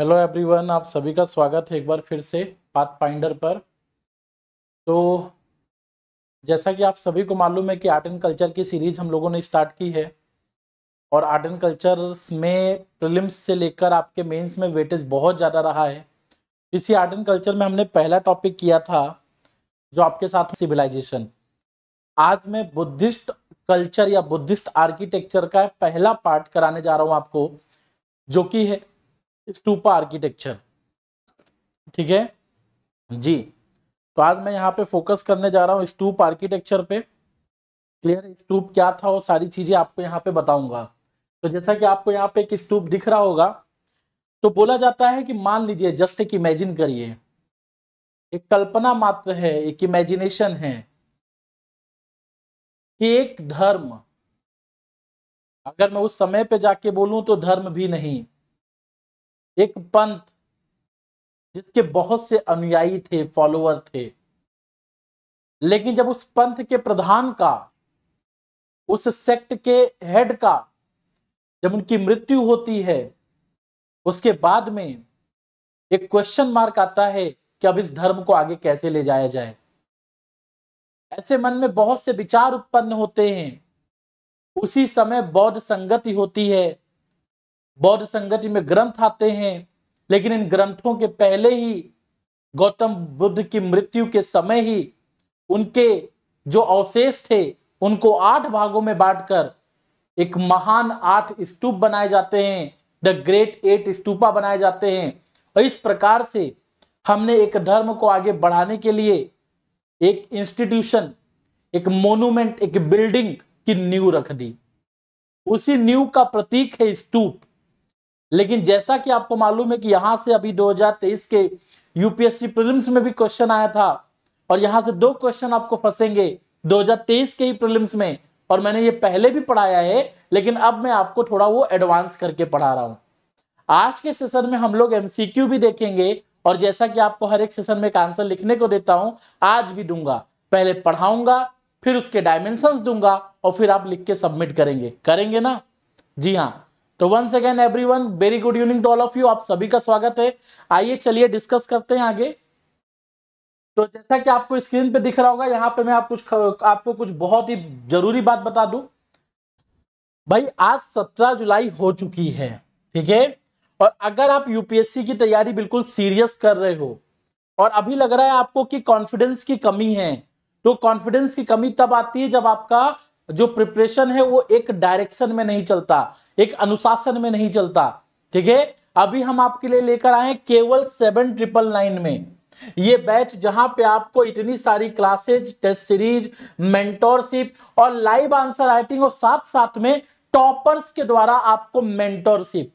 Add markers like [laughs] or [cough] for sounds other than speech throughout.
Hello everyone आप सभी का स्वागत है एक बार फिर से पाथ फाइंडर पर तो जैसा कि आप सभी को मालूम है कि आर्ट एंड कल्चर की सीरीज हम लोगों ने स्टार्ट की है और आर्ट एंड कल्चर में प्रिलिम्स से लेकर आपके मेंस में वेटेज बहुत ज़्यादा रहा है इसी आर्ट एंड कल्चर में हमने पहला टॉपिक किया था जो आपके साथ सिविलाइजेशन आज मैं बुद्धिस्ट कल्चर या बुद्धिस्ट आर्किटेक्चर का पहला पार्ट कराने जा रहा हूँ आपको जो कि है स्टूपा आर्किटेक्चर ठीक है जी तो आज मैं यहाँ पे फोकस करने जा रहा हूँ स्टूप आर्किटेक्चर पे क्लियर स्टूप क्या था वो सारी चीजें आपको यहाँ पे बताऊंगा तो जैसा कि आपको यहाँ पे एक स्टूप दिख रहा होगा तो बोला जाता है कि मान लीजिए जस्ट एक इमेजिन करिए एक कल्पना मात्र है एक इमेजिनेशन है कि एक धर्म अगर मैं उस समय पे जाके बोलूं तो धर्म भी नहीं एक पंथ जिसके बहुत से अनुयायी थे फॉलोअर थे लेकिन जब उस पंथ के प्रधान का उस सेक्ट के हेड का जब उनकी मृत्यु होती है उसके बाद में एक क्वेश्चन मार्क आता है कि अब इस धर्म को आगे कैसे ले जाया जाए ऐसे मन में बहुत से विचार उत्पन्न होते हैं उसी समय बौद्ध संगति होती है बौद्ध संगति में ग्रंथ आते हैं लेकिन इन ग्रंथों के पहले ही गौतम बुद्ध की मृत्यु के समय ही उनके जो अवशेष थे उनको आठ भागों में बांटकर एक महान आठ स्तूप बनाए जाते हैं द ग्रेट एट स्तूपा बनाए जाते हैं और इस प्रकार से हमने एक धर्म को आगे बढ़ाने के लिए एक इंस्टीट्यूशन एक मोनूमेंट एक बिल्डिंग की नींव रख दी उसी नींव का प्रतीक है स्तूप लेकिन जैसा कि आपको मालूम है कि यहां से अभी 2023 के यूपीएससी प्रीलिम्स में भी क्वेश्चन आया था और यहां से दो क्वेश्चन आपको फंसेंगे 2023 के ही प्रीलिम्स में और मैंने ये पहले भी पढ़ाया है लेकिन अब मैं आपको थोड़ा वो एडवांस करके पढ़ा रहा हूं आज के सेशन में हम लोग एमसीक्यू भी देखेंगे और जैसा कि आपको हर एक सेशन में एक आंसर लिखने को देता हूं आज भी दूंगा पहले पढ़ाऊंगा फिर उसके डायमेंशन दूंगा और फिर आप लिख के सबमिट करेंगे करेंगे ना जी हाँ तो once again everyone very good evening to all of you आप सभी का स्वागत है आइए चलिए डिस्कस करते हैं आगे तो जैसा कि आपको स्क्रीन पे दिख रहा होगा यहाँ पे मैं आप कुछ आपको कुछ बहुत ही जरूरी बात बता दू भाई आज सत्रह जुलाई हो चुकी है ठीक है और अगर आप यूपीएससी की तैयारी बिल्कुल सीरियस कर रहे हो और अभी लग रहा है आपको कि कॉन्फिडेंस की कमी है तो कॉन्फिडेंस की कमी तब आती है जब आपका जो प्रिपरेशन है वो एक डायरेक्शन में नहीं चलता एक अनुशासन में नहीं चलता ठीक है अभी हम आपके लिए लेकर आए केवल सेवन ट्रिपल नाइन में ये बैच जहां पे आपको इतनी सारी क्लासेज टेस्ट सीरीज मेंटोरशिप और लाइव आंसर राइटिंग और साथ साथ में टॉपर्स के द्वारा आपको मेंटोरशिप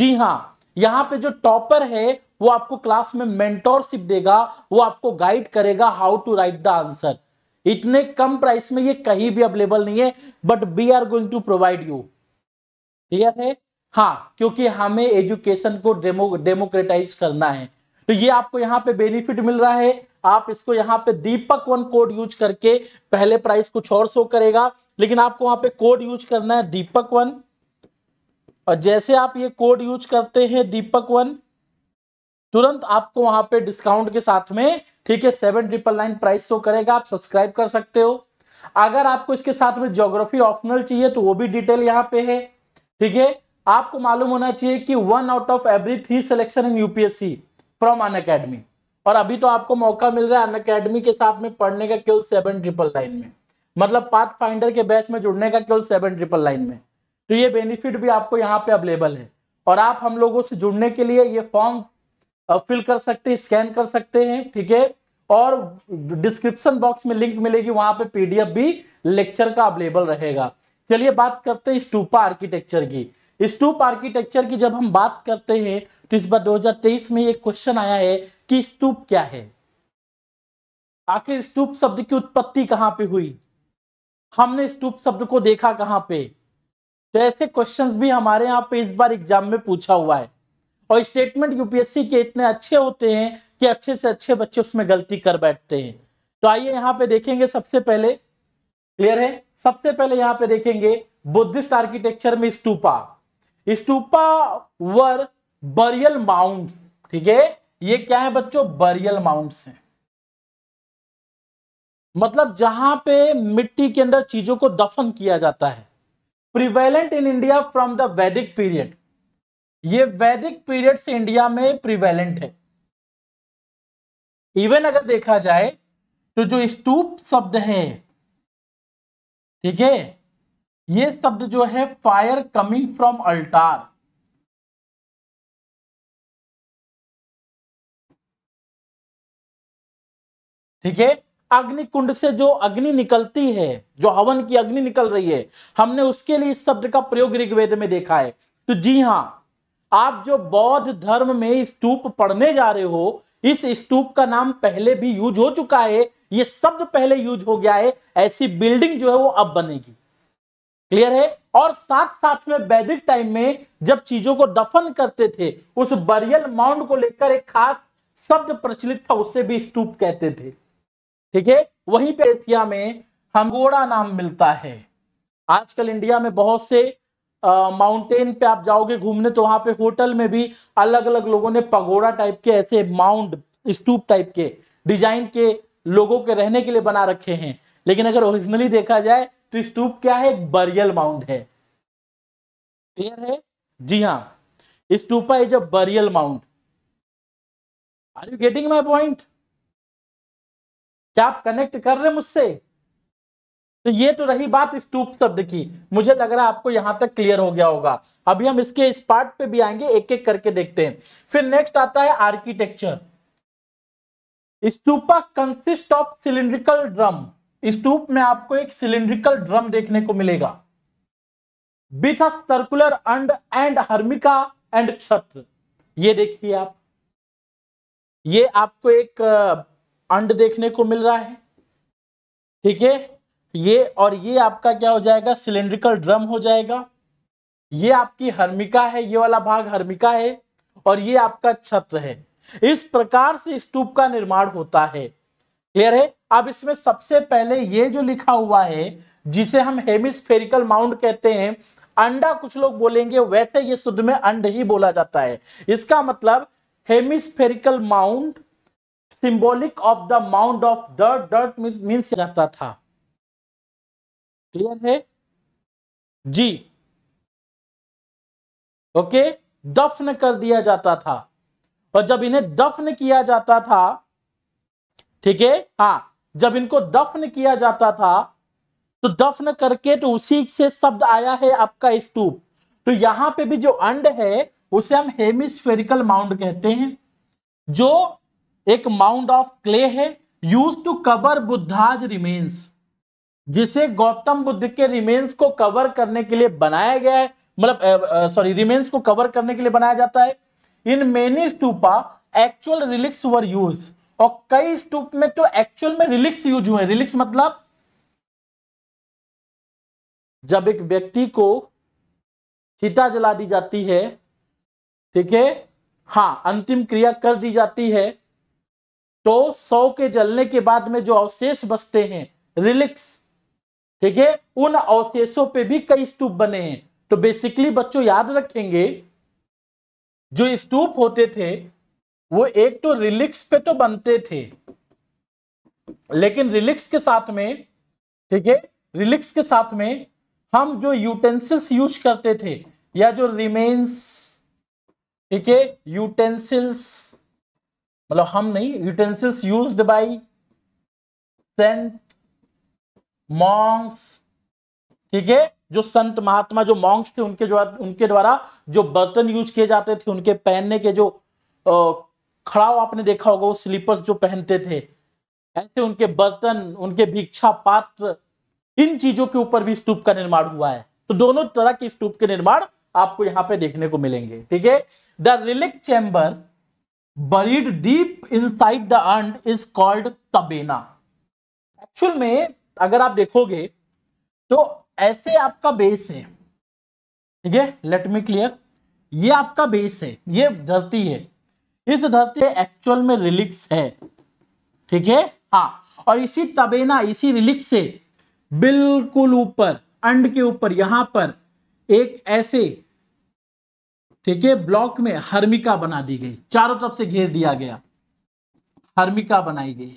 जी हाँ यहां पे जो टॉपर है वो आपको क्लास में मेंटोरशिप देगा वो आपको गाइड करेगा how to write the answer इतने कम प्राइस में ये कहीं भी अवेलेबल नहीं है but we are going to provide you clear है हाँ क्योंकि हमें एजुकेशन को डेमो डेमोक्रेटाइज करना है तो ये आपको यहाँ पे बेनिफिट मिल रहा है आप इसको यहाँ पे दीपक वन कोड यूज करके पहले प्राइस कुछ और शो करेगा लेकिन आपको वहां पे कोड यूज करना है दीपक वन और जैसे आप ये कोड यूज करते हैं दीपक वन तुरंत आपको वहां पे डिस्काउंट के साथ में ठीक है seven triple nine price show करेगा आप सब्सक्राइब कर सकते हो अगर आपको इसके साथ में ज्योग्राफी ऑप्शनल चाहिए तो वो भी डिटेल यहाँ पे है ठीक है आपको मालूम होना चाहिए कि one out of every three selection in UPSC from Unacademy और अभी तो आपको मौका मिल रहा है अन अकेडमी के साथ में पढ़ने का केवल सेवन ट्रिपल लाइन में मतलब पाथ फाइंडर के बैच में जुड़ने का केवल सेवन ट्रिपल लाइन में तो ये बेनिफिट भी आपको यहाँ पे अवेलेबल है और आप हम लोगों से जुड़ने के लिए ये फॉर्म फिल कर सकते हैं स्कैन कर सकते हैं ठीक है और डिस्क्रिप्शन बॉक्स में लिंक मिलेगी वहां पे पीडीएफ भी लेक्चर का अवेलेबल रहेगा चलिए बात करते हैं स्टूपा आर्किटेक्चर की स्तूप आर्किटेक्चर की जब हम बात करते हैं तो इस बार 2023 में एक क्वेश्चन आया है कि स्तूप क्या है आखिर स्तूप शब्द की उत्पत्ति कहां पे हुई हमने स्तूप शब्द को देखा कहाँ पे तो ऐसे क्वेश्चंस भी हमारे यहाँ पे इस बार एग्जाम में पूछा हुआ है और स्टेटमेंट यूपीएससी के इतने अच्छे होते हैं कि अच्छे से अच्छे बच्चे उसमें गलती कर बैठते हैं तो आइए यहाँ पे देखेंगे सबसे पहले क्लियर है सबसे पहले यहाँ पे देखेंगे बुद्धिस्ट आर्किटेक्चर में stupa stupa were burial mound ठीक है ये क्या है बच्चों बरियल माउंट्स हैं मतलब जहां पे मिट्टी के अंदर चीजों को दफन किया जाता है prevalent in India from the Vedic period ये वैदिक पीरियड से इंडिया में प्रिवेलेंट है इवन अगर देखा जाए तो जो स्तूप शब्द है ठीक है ये शब्द जो है फायर कमिंग फ्रॉम अल्टार ठीक है अग्नि कुंड से जो अग्नि निकलती है जो हवन की अग्नि निकल रही है हमने उसके लिए इस शब्द का प्रयोग ऋग्वेद में देखा है तो जी हां आप जो बौद्ध धर्म में स्तूप पढ़ने जा रहे हो इस स्तूप का नाम पहले भी यूज हो चुका है ये शब्द पहले यूज हो गया है ऐसी बिल्डिंग जो है वो अब बनेगी क्लियर है और साथ साथ में वैदिक टाइम में जब चीजों को दफन करते थे उस बरियल माउंड को लेकर एक खास शब्द प्रचलित था उससे भी स्तूप कहते थे ठीक है वहीं पे एशिया में हंगोड़ा नाम मिलता है आजकल इंडिया में बहुत से माउंटेन पे आप जाओगे घूमने तो वहां पे होटल में भी अलग अलग लोगों ने पगोड़ा टाइप के ऐसे माउंट स्तूप टाइप के डिजाइन के लोगों के रहने के लिए बना रखे हैं लेकिन अगर ओरिजिनली देखा जाए तो स्तूप क्या है बरियल माउंट है क्लियर है जी हाँ stupa is a burial mound are you getting my point क्या आप कनेक्ट कर रहे हैं मुझसे तो ये तो रही बात स्तूप शब्द की मुझे लग रहा है आपको यहां तक क्लियर हो गया होगा अभी हम इसके इस पार्ट पे भी आएंगे एक एक करके देखते हैं फिर नेक्स्ट आता है architecture stupa consist of cylindrical drum स्तूप में आपको एक सिलिंड्रिकल ड्रम देखने को मिलेगा with a circular anda and harmika and chhatra ये देखिए आप ये आपको एक अंड देखने को मिल रहा है ठीक है ये और ये आपका क्या हो जाएगा सिलेंड्रिकल ड्रम हो जाएगा ये आपकी हर्मिका है ये वाला भाग हर्मिका है और ये आपका छत्र है इस प्रकार से स्तूप का निर्माण होता है क्लियर है अब इसमें सबसे पहले ये जो लिखा हुआ है जिसे हम हेमिस्फेरिकल माउंट कहते हैं अंडा कुछ लोग बोलेंगे वैसे ये शुद्ध में अंड ही बोला जाता है इसका मतलब hemispherical mount symbolic of the mount of dirt dirt means जाता था क्लियर है जी ओके दफन कर दिया जाता था और जब इन्हें दफन किया जाता था ठीक है हाँ जब इनको दफन किया जाता था तो दफन करके तो उसी से शब्द आया है आपका स्तूप तो यहां पे भी जो अंड है उसे हम हेमिस्फेरिकल माउंट कहते हैं जो एक माउंट ऑफ क्ले है use to cover Buddha's remains जिसे गौतम बुद्ध के रिमेन्स को कवर करने के लिए बनाया गया है मतलब सॉरी रिमेन्स को कवर करने के लिए बनाया जाता है in many stupa actual relics were use और कई स्टूप में तो एक्चुअल में रिलिक्स यूज हुए रिलिक्स मतलब जब एक व्यक्ति को चिता जला दी जाती है ठीक है हाँ अंतिम क्रिया कर दी जाती है तो सौ के जलने के बाद में जो अवशेष बचते हैं रिलिक्स ठीक है उन अवशेषों पे भी कई स्तूप बने हैं तो बेसिकली बच्चों याद रखेंगे जो स्तूप होते थे वो एक तो रिलिक्स पे तो बनते थे लेकिन रिलिक्स के साथ में ठीक है रिलिक्स के साथ में हम जो यूटेंसिल्स यूज करते थे या जो रिमेन्स ठीक है यूटेंसिल्स मतलब हम नहीं utensils used by saint monks ठीक है जो संत महात्मा जो मॉन्क्स थे उनके जो उनके द्वारा जो बर्तन यूज किए जाते थे उनके पहनने के जो खड़ाव आपने देखा होगा वो स्लीपर्स जो पहनते थे ऐसे उनके बर्तन उनके भिक्षा पात्र इन चीजों के ऊपर भी स्तूप का निर्माण हुआ है तो दोनों तरह के स्तूप के निर्माण आपको यहां पे देखने को मिलेंगे ठीक है the relic chamber buried deep inside the anda is called तबेना एक्चुअल में अगर आप देखोगे तो ऐसे आपका बेस है ठीक है लेट मी क्लियर ये आपका बेस है ये धरती है इस धरती एक्चुअल में रिलिक्स है ठीक है हाँ और इसी तबेना इसी रिलिक्स से बिल्कुल ऊपर अंड के ऊपर यहां पर एक ऐसे ठीक है ब्लॉक में हर्मिका बना दी गई चारों तरफ से घेर दिया गया हर्मिका बनाई गई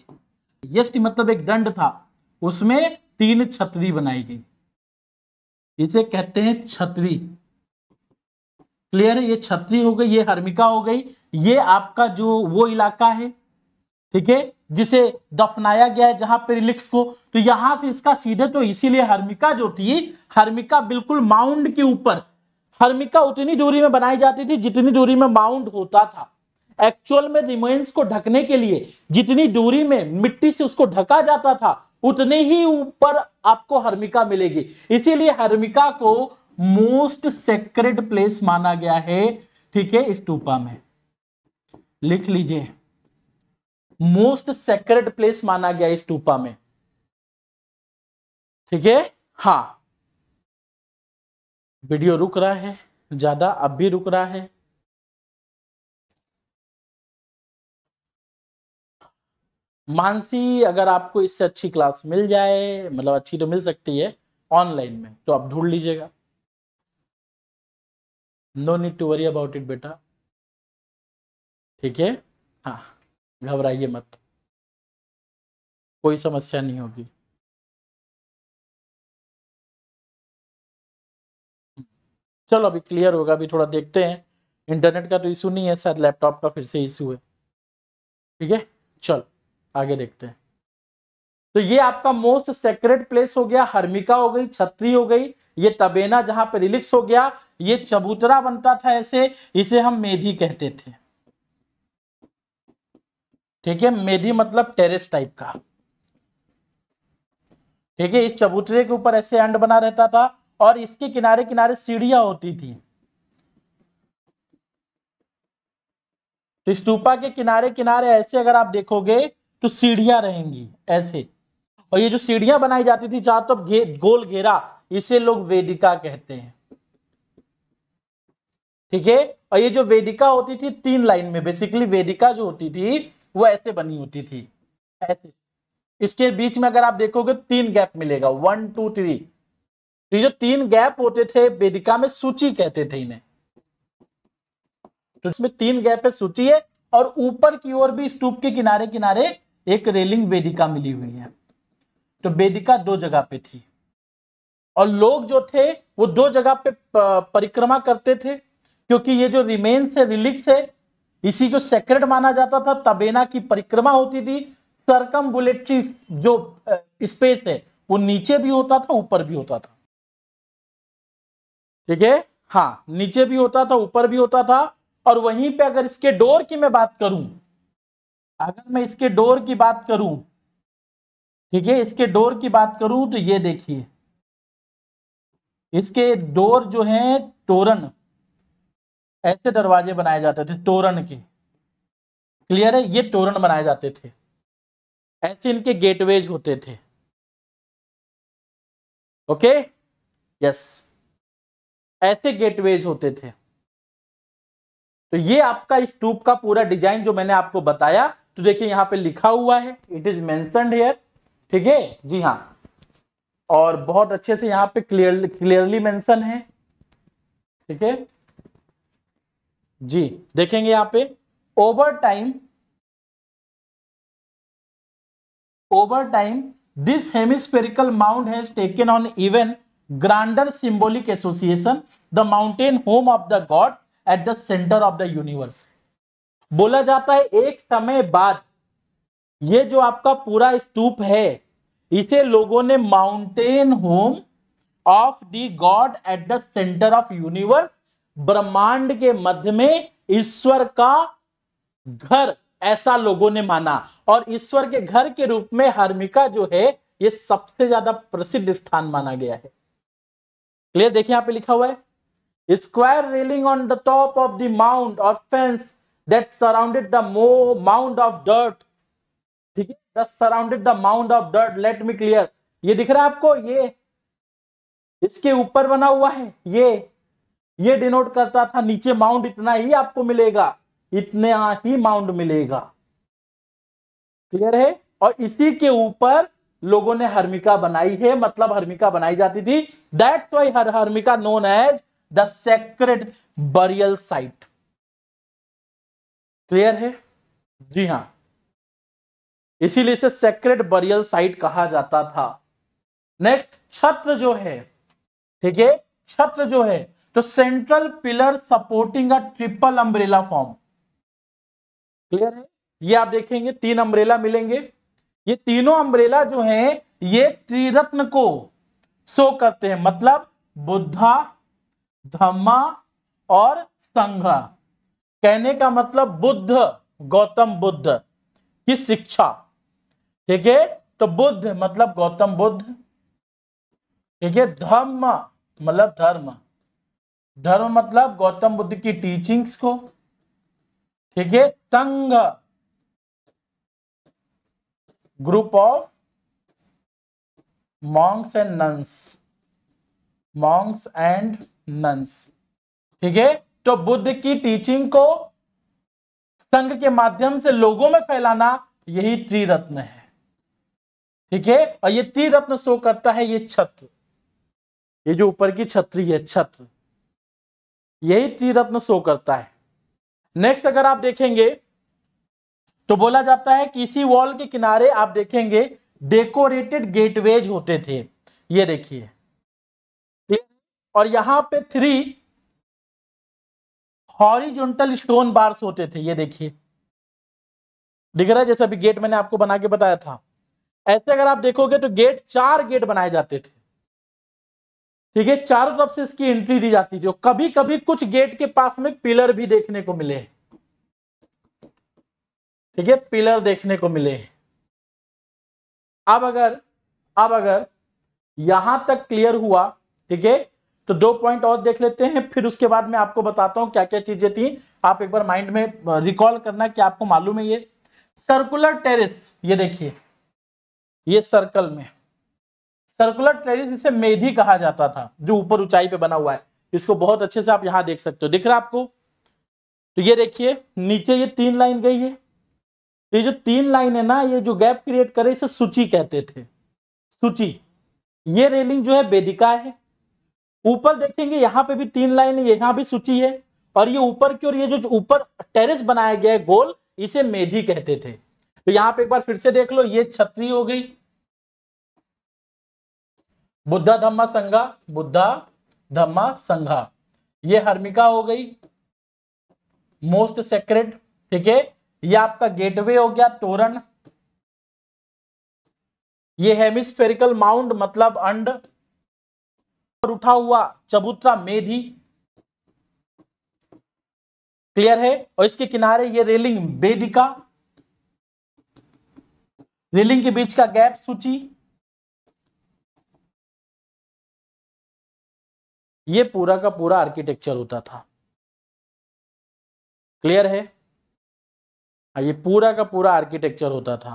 यस्ट मतलब एक दंड था उसमें तीन छतरी बनाई गई इसे कहते हैं छतरी क्लियर है ये छतरी हो गई ये हर्मिका हो गई ये आपका जो वो इलाका है ठीक है जिसे दफनाया गया है जहां पर लिक्स को तो यहां से इसका सीधे तो इसीलिए हर्मिका जो थी हर्मिका बिल्कुल माउंड के ऊपर हर्मिका उतनी दूरी में बनाई जाती थी जितनी दूरी में माउंड होता था एक्चुअल में रिमेन्स को ढकने के लिए जितनी दूरी में मिट्टी से उसको ढका जाता था उतने ही ऊपर आपको हर्मिका मिलेगी इसीलिए हर्मिका को मोस्ट सेक्रेड प्लेस माना गया है ठीक है टूपा में लिख लीजिए मोस्ट सेक्रेड प्लेस माना गया टूपा में ठीक है हा वीडियो रुक रहा है ज्यादा अब भी रुक रहा है मानसी अगर आपको इससे अच्छी क्लास मिल जाए मतलब अच्छी तो मिल सकती है ऑनलाइन में तो आप ढूंढ लीजिएगा no need to worry about it बेटा ठीक है हाँ घबराइए मत कोई समस्या नहीं होगी चलो अभी क्लियर होगा अभी थोड़ा देखते हैं इंटरनेट का तो इशू नहीं है शायद लैपटॉप का फिर से इशू है ठीक है चलो आगे देखते हैं तो ये आपका मोस्ट सेक्रेट प्लेस हो गया हर्मिका हो गई छत्री हो गई ये तबेना जहां पे रिलिक्स हो गया ये चबूतरा बनता था ऐसे इसे हम मेधी कहते थे ठीक है मेधी मतलब टेरेस टाइप का ठीक है इस चबूतरे के ऊपर ऐसे एंड बना रहता था और इसके किनारे किनारे सीढ़ियां होती थी स्तूपा के किनारे किनारे ऐसे अगर आप देखोगे तो सीढ़ियां रहेंगी ऐसे और ये जो सीढ़ियां बनाई जाती थी चारों तो गे, गोल घेरा इसे लोग वेदिका कहते हैं ठीक है और ये जो वेदिका होती थी तीन लाइन में बेसिकली वेदिका जो होती थी वो ऐसे बनी होती थी ऐसे इसके बीच में अगर आप देखोगे तीन गैप मिलेगा वन टू थ्री तो ये जो तीन गैप होते थे वेदिका में सूची कहते थे इन्हें तो इसमें तीन गैप है सूची है और ऊपर की ओर भी स्तूप के किनारे किनारे एक रेलिंग वेदिका मिली हुई है तो वेदिका दो जगह पे थी और लोग जो थे वो दो जगह पे परिक्रमा करते थे क्योंकि ये जो रिमेन्स है रिलिक्स है इसी को सेक्रेट माना जाता था तबेना की परिक्रमा होती थी सरकम बुलेट्री जो स्पेस है वो नीचे भी होता था ऊपर भी होता था ठीक है हाँ नीचे भी होता था ऊपर भी होता था और वहीं पे अगर इसके डोर की मैं बात करूं अगर मैं इसके डोर की बात करूं ठीक है इसके डोर की बात करूं तो ये देखिए इसके डोर जो है तोरण ऐसे दरवाजे बनाए जाते थे तोरण के क्लियर है ये तोरण बनाए जाते थे ऐसे इनके गेटवेज होते थे ओके यस ऐसे गेटवेज होते थे तो ये आपका इस टूप का पूरा डिजाइन जो मैंने आपको बताया तो देखिए यहां पे लिखा हुआ है इट इज मैंसनड हेयर ठीक है जी हाँ और बहुत अच्छे से यहां पे क्लियर क्लियरली मेंशन है ठीक है जी देखेंगे यहां पे over time over time this hemispherical mount has taken on even grander symbolic association the mountain home of the god at the centre of the universe बोला जाता है एक समय बाद ये जो आपका पूरा स्तूप है इसे लोगों ने mountain home of the god at the centre of universe ब्रह्मांड के मध्य में ईश्वर का घर ऐसा लोगों ने माना और ईश्वर के घर के रूप में हर्मिका जो है ये सबसे ज्यादा प्रसिद्ध स्थान माना गया है क्लियर देखिए यहां पे लिखा हुआ है square railing on the top of the mount और fence that surrounded the mound of dirt ठीक है this surrounded the mound of dirt let me clear ये दिख रहा है आपको ये इसके ऊपर बना हुआ है ये ये डिनोट करता था नीचे माउंट इतना ही आपको मिलेगा इतना ही माउंट मिलेगा क्लियर है और इसी के ऊपर लोगों ने हर्मिका बनाई है मतलब हर्मिका बनाई जाती थी that's why her harmika known as the sacred burial site clear है जी हाँ इसीलिए इसे सेक्रेट बरियल साइट कहा जाता था नेक्स्ट छत्र जो है ठीक है छत्र जो है तो central pillar supporting a triple umbrella form clear है ये आप देखेंगे तीन अम्ब्रेला मिलेंगे ये तीनों अम्ब्रेला जो हैं ये त्रिरत्न को शो करते हैं मतलब बुद्धा धम्मा और संघा कहने का मतलब बुद्ध गौतम बुद्ध की शिक्षा ठीक है तो बुद्ध मतलब गौतम बुद्ध ठीक है धर्म मतलब धर्म धर्म मतलब गौतम बुद्ध की टीचिंग्स को ठीक है sangha group of monks and nuns monks and nuns ठीक है तो बुद्ध की टीचिंग को संघ के माध्यम से लोगों में फैलाना यही त्रिरत्न है ठीक है और ये त्रिरत्न शो करता है ये छत्र ये जो ऊपर की छत्री है छत्र यही त्रिरत्न शो करता है नेक्स्ट अगर आप देखेंगे तो बोला जाता है कि इसी वॉल के किनारे आप देखेंगे डेकोरेटेड गेटवेज होते थे ये देखिए और यहां पे थ्री हॉरिजॉन्टल स्टोन बार्स होते थे ये देखिए दिख रहा है जैसे अभी गेट मैंने आपको बना के बताया था ऐसे अगर आप देखोगे तो गेट चार गेट बनाए जाते थे ठीक है चारों तरफ से इसकी एंट्री दी जाती थी कभी कभी कुछ गेट के पास में पिलर भी देखने को मिले ठीक है पिलर देखने को मिले अब अगर अब अगर यहां तक क्लियर हुआ ठीक है तो दो पॉइंट और देख लेते हैं फिर उसके बाद में आपको बताता हूँ क्या क्या चीज़ें थी आप एक बार माइंड में रिकॉल करना कि आपको मालूम है ये सर्कुलर टेरिस ये देखिए ये सर्कल में सर्कुलर टेरिस इसे मेधी कहा जाता था जो ऊपर ऊंचाई पे बना हुआ है इसको बहुत अच्छे से आप यहां देख सकते हो दिख रहा है आपको तो ये देखिए नीचे ये तीन लाइन गई है तो ये जो तीन लाइन है ना ये जो गैप क्रिएट करे इसे सूची कहते थे सूची ये रेलिंग जो है बेदिका है ऊपर देखेंगे यहाँ पे भी तीन लाइन यहाँ भी सूची है और ये ऊपर की और ये जो ऊपर टेरेस बनाया गया है गोल इसे मेधी कहते थे तो यहाँ पे एक बार फिर से देख लो ये छत्री हो गई बुद्धा धम्मा संघा बुद्धा धम्मा संघा ये हर्मिका हो गई मोस्ट सेक्रेट ठीक है ये आपका गेटवे हो गया तोरण ये हेमिस्फेरिकल माउंट मतलब अंड पर उठा हुआ चबूतरा मेधी क्लियर है और इसके किनारे ये रेलिंग बेदिका रेलिंग के बीच का गैप सूची ये पूरा का पूरा आर्किटेक्चर होता था क्लियर है ये पूरा का पूरा आर्किटेक्चर होता था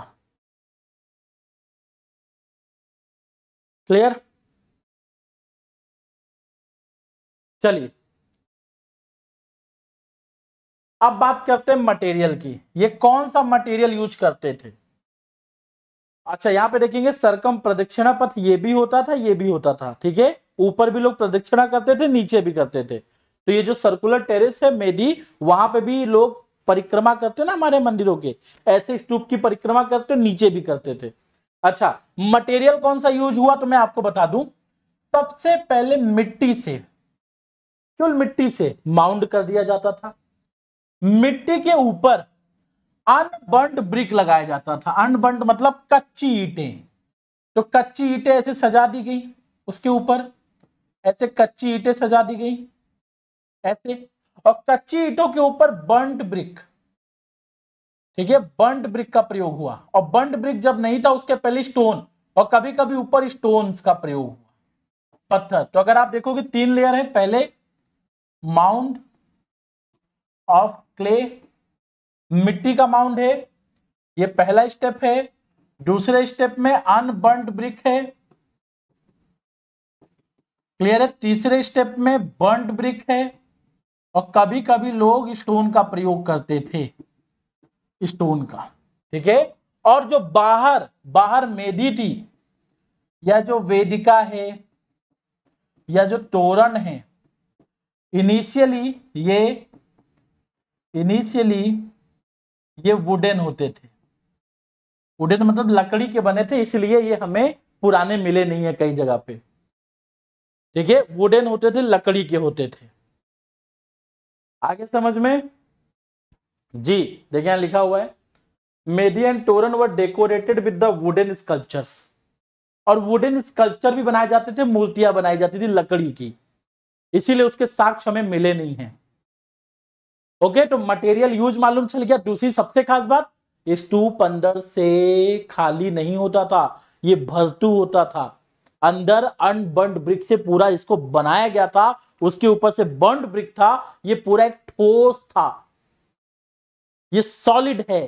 क्लियर चलिए अब बात करते हैं मटेरियल की ये कौन सा मटेरियल यूज करते थे अच्छा यहां पे देखेंगे सरकम प्रदक्षिणा पथ ये भी होता था ये भी होता था ठीक है ऊपर भी लोग प्रदक्षिणा करते थे नीचे भी करते थे तो ये जो सर्कुलर टेरेस है मेदी वहां पे भी लोग परिक्रमा करते हैं ना हमारे मंदिरों के ऐसे स्तूप की परिक्रमा करते नीचे भी करते थे अच्छा मटेरियल कौन सा यूज हुआ तो मैं आपको बता दूं सबसे पहले मिट्टी से केवल मिट्टी से माउंड कर दिया जाता था मिट्टी के ऊपर अनबंड ब्रिक लगाया जाता था अनबंड मतलब कच्ची ईटें तो कच्ची ईटें ऐसे सजा दी गई उसके ऊपर ऐसे कच्ची ईटें सजा दी गई ऐसे और कच्ची ईटों के ऊपर बंट ब्रिक ठीक है बंट ब्रिक का प्रयोग हुआ और बंट ब्रिक जब नहीं था उसके पहले स्टोन और कभी कभी ऊपर स्टोन्स का प्रयोग हुआ पत्थर तो अगर आप देखोगे तीन लेयर है पहले माउंड ऑफ क्ले मिट्टी का माउंड है ये पहला स्टेप है दूसरे स्टेप में अनबर्न ब्रिक है क्लियर है तीसरे स्टेप में बर्न ब्रिक है और कभी कभी लोग स्टोन का प्रयोग करते थे स्टोन का ठीक है और जो बाहर बाहर मेडिटी या जो वेदिका है या जो तोरण है इनिशियली ये इनिशियली ये वुडन होते थे वुडन मतलब लकड़ी के बने थे इसलिए ये हमें पुराने मिले नहीं है कई जगह पे ठीक है वुडन होते थे लकड़ी के होते थे आगे समझ में जी देखिए यहां लिखा हुआ है median and torana were decorated with the wooden sculptures और वुडन स्कल्पचर भी बनाए जाते थे मूर्तियां बनाई जाती थी लकड़ी की इसीलिए उसके साक्ष्य हमें मिले नहीं है ओके तो मटेरियल यूज मालूम चल गया दूसरी सबसे खास बात इस टूप अंदर से खाली नहीं होता था ये भरतू होता था अंदर अनबंड ब्रिक से पूरा इसको बनाया गया था उसके ऊपर से बंड ब्रिक था ये पूरा एक ठोस था ये सॉलिड है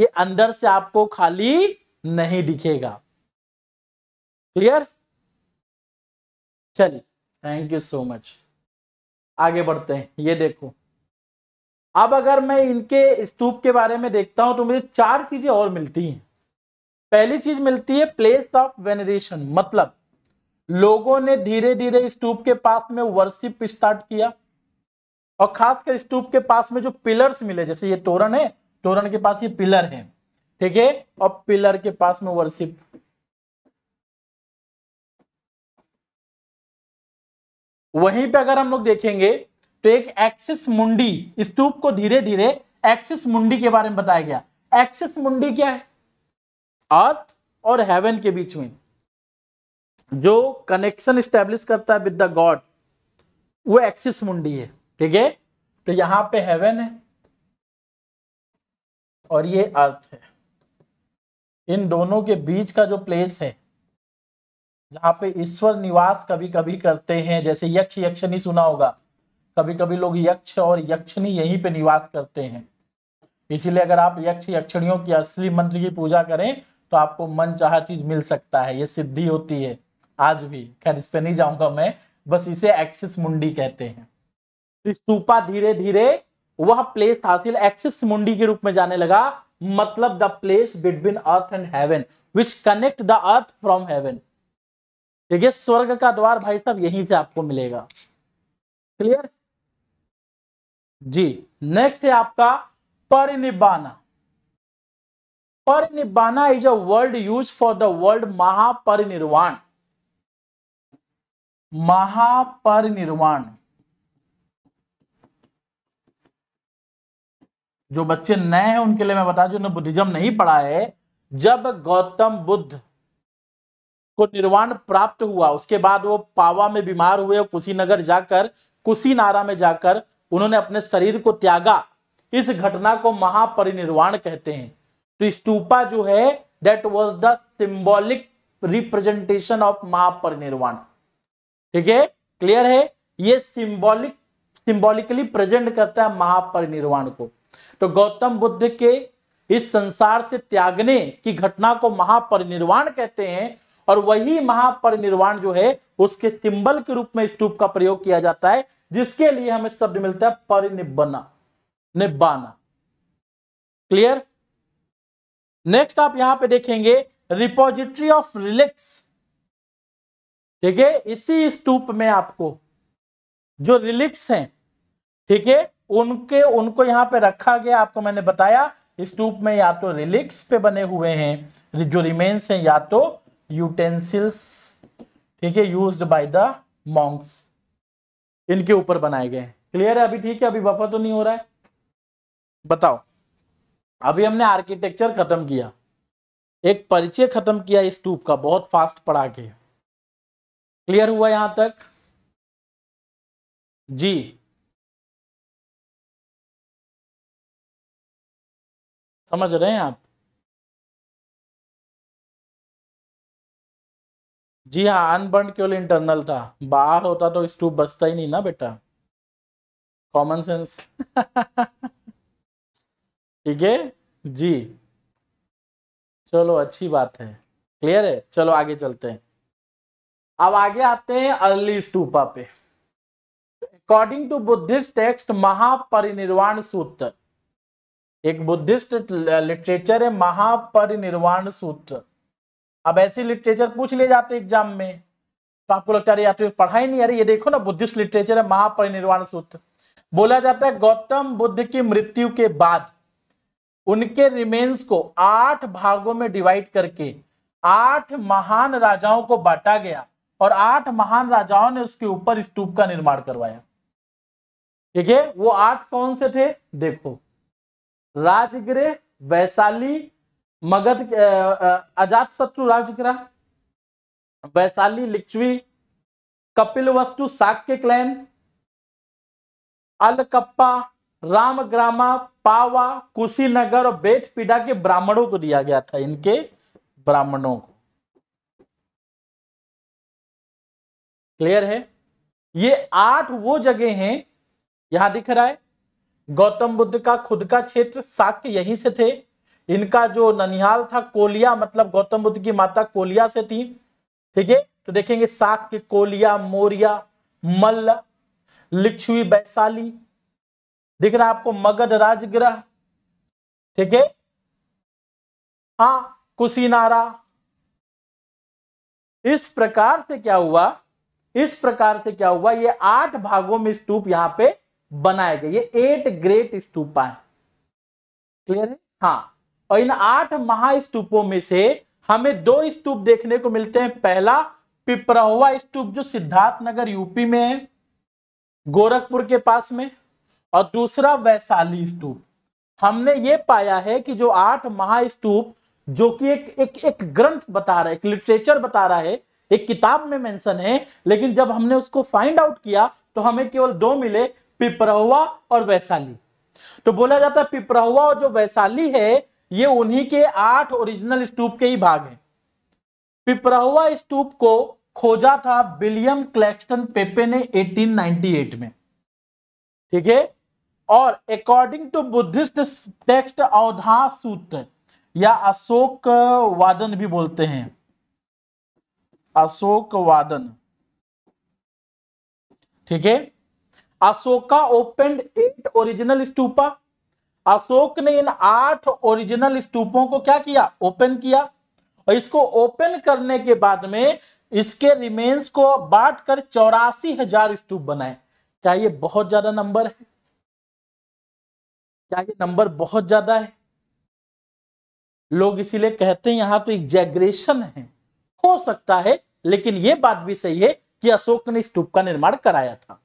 ये अंदर से आपको खाली नहीं दिखेगा क्लियर चलिए थैंक यू सो मच आगे बढ़ते हैं ये देखो अब अगर मैं इनके स्तूप के बारे में देखता हूं तो मुझे चार चीजें और मिलती हैं पहली चीज मिलती है प्लेस ऑफ वेनरेशन मतलब लोगों ने धीरे धीरे स्तूप के पास में वर्शिप स्टार्ट किया और खासकर स्तूप के पास में जो पिलर्स मिले जैसे ये तोरण है तोरण के पास ये पिलर है ठीक है और पिलर के पास में वर्शिप वहीं पे अगर हम लोग देखेंगे तो एक एक्सिस मुंडी स्तूप को धीरे धीरे एक्सिस मुंडी के बारे में बताया गया एक्सिस मुंडी क्या है अर्थ और हेवन के बीच में जो कनेक्शन स्टेब्लिश करता है विद द गॉड वो एक्सिस मुंडी है ठीक है तो यहां पे हेवन है और ये अर्थ है इन दोनों के बीच का जो प्लेस है जहाँ पे ईश्वर निवास कभी कभी करते हैं जैसे यक्ष यक्षनी सुना होगा कभी कभी लोग यक्ष और यक्षनी यहीं पे निवास करते हैं इसीलिए अगर आप यक्ष यक्षणियों की असली मंत्र की पूजा करें तो आपको मन चाह चीज मिल सकता है ये सिद्धि होती है आज भी खैर इस पर नहीं जाऊंगा मैं बस इसे एक्सिस मुंडी कहते हैं स्तूपा धीरे धीरे वह प्लेस हासिल एक्सिस मुंडी के रूप में जाने लगा मतलब the place between earth and heaven which connect the earth from heaven देखिए स्वर्ग का द्वार भाई साहब यहीं से आपको मिलेगा क्लियर जी नेक्स्ट है आपका parinibbana parinibbana is a world use for the world Mahaparinirvana Mahaparinirvana जो बच्चे नए हैं उनके लिए मैं बता उन्हें बुद्धिज्म नहीं पढ़ा है जब गौतम बुद्ध को निर्वाण प्राप्त हुआ उसके बाद वो पावा में बीमार हुए और कुशीनगर जाकर कुशीनारा में जाकर उन्होंने अपने शरीर को त्यागा इस घटना को महापरिनिर्वाण कहते हैं तो स्तूपा जो है that was the symbolic representation of Mahaparinirvana ठीक है क्लियर है ये सिंबॉलिक सिंबॉलिकली प्रेजेंट करता है महापरिनिर्वाण को तो गौतम बुद्ध के इस संसार से त्यागने की घटना को महापरिनिर्वाण कहते हैं और वही महापरिनिर्वाण जो है उसके सिंबल के रूप में स्तूप का प्रयोग किया जाता है जिसके लिए हमें शब्द मिलता है परिनिबना निब्बाना क्लियर नेक्स्ट आप यहां पे देखेंगे रिपोजिटरी ऑफ रिलिक्स ठीक है इसी स्तूप में आपको जो रिलिक्स हैं ठीक है उनके उनको यहां पे रखा गया आपको मैंने बताया स्तूप में या तो रिलिक्स पे बने हुए हैं जो रिमेन्स हैं या तो यूटेंसिल्स ठीक है यूज बाय द मॉन्क्स इनके ऊपर बनाए गए क्लियर है अभी ठीक है अभी वफा तो नहीं हो रहा है बताओ अभी हमने आर्किटेक्चर खत्म किया एक परिचय खत्म किया इस टूप का बहुत फास्ट पढ़ा के क्लियर हुआ यहां तक जी समझ रहे हैं आप जी हाँ अनबर्न केवल इंटरनल था बाहर होता तो स्टूप बचता ही नहीं ना बेटा कॉमन सेंस [laughs] ठीक है जी चलो अच्छी बात है क्लियर है चलो आगे चलते हैं अब आगे आते हैं अर्ली स्टूपा पे according to Buddhist text Mahaparinirvana Sutra एक बुद्धिस्ट लिटरेचर है महापरिनिर्वाण सूत्र अब ऐसी लिटरेचर पूछ लिए जाते एग्जाम में तो आपको लगता है यार तो पढ़ा ही नहीं अरे ये देखो ना बुद्धिस्ट लिटरेचर है महापरिनिर्वाण सूत्र बोला जाता है गौतम बुद्ध की मृत्यु के बाद उनके रिमेन्स को आठ भागों में डिवाइड करके आठ महान राजाओं को बांटा गया और आठ महान राजाओं ने उसके ऊपर स्तूप का निर्माण करवाया ठीक है वो आठ कौन से थे देखो राजगृह वैशाली मगध अजात शत्रु राज्य वैशाली लिच्छवी कपिल वस्तु साक्य क्लैन अलकप्पा रामग्रामा पावा कुशीनगर और पीडा के ब्राह्मणों को दिया गया था इनके ब्राह्मणों को क्लियर है ये आठ वो जगह हैं यहां दिख रहा है गौतम बुद्ध का खुद का क्षेत्र साक्य यहीं से थे इनका जो ननिहाल था कोलिया मतलब गौतम बुद्ध की माता कोलिया से थी ठीक है तो देखेंगे के कोलिया मोरिया मल्ल लिच्छुई वैशाली दिख रहा आपको मगध राजग्रह ठीक है हा कुशीनारा इस प्रकार से क्या हुआ इस प्रकार से क्या हुआ ये आठ भागों में स्तूप यहां पे बनाए गए ये एट ग्रेट स्तूपा है क्लियर है हाँ और इन आठ महास्तूपों में से हमें दो स्तूप देखने को मिलते हैं पहला पिपरहुआ स्तूप जो सिद्धार्थ नगर यूपी में है गोरखपुर के पास में और दूसरा वैशाली स्तूप हमने ये पाया है कि जो आठ महास्तूप जो कि एक एक एक ग्रंथ बता रहा है एक लिटरेचर बता रहा है एक किताब में मेंशन है लेकिन जब हमने उसको फाइंड आउट किया तो हमें केवल दो मिले पिपरहुआ और वैशाली तो बोला जाता है पिपरहुआ और जो वैशाली है ये उन्हीं के आठ ओरिजिनल स्टूप के ही भाग हैं पिपराहुआ स्टूप को खोजा था विलियम क्लैक्सटन पेपे ने 1898 में ठीक है और अकॉर्डिंग टू बुद्धिस्ट टेक्स्ट अवधा सूत्र या अशोक वादन भी बोलते हैं अशोक वादन ठीक है Ashoka opened eight original stupa Ashoka ने इन आठ ओरिजिनल स्तूपों को क्या किया ओपन किया और इसको ओपन करने के बाद में इसके रिमेन्स को बांट कर चौरासी हजार स्तूप बनाए क्या ये बहुत ज्यादा नंबर है क्या ये नंबर बहुत ज्यादा है लोग इसीलिए कहते हैं यहां तो एग्जैग्रेशन है हो सकता है लेकिन यह बात भी सही है कि अशोक ने स्तूप का निर्माण कराया था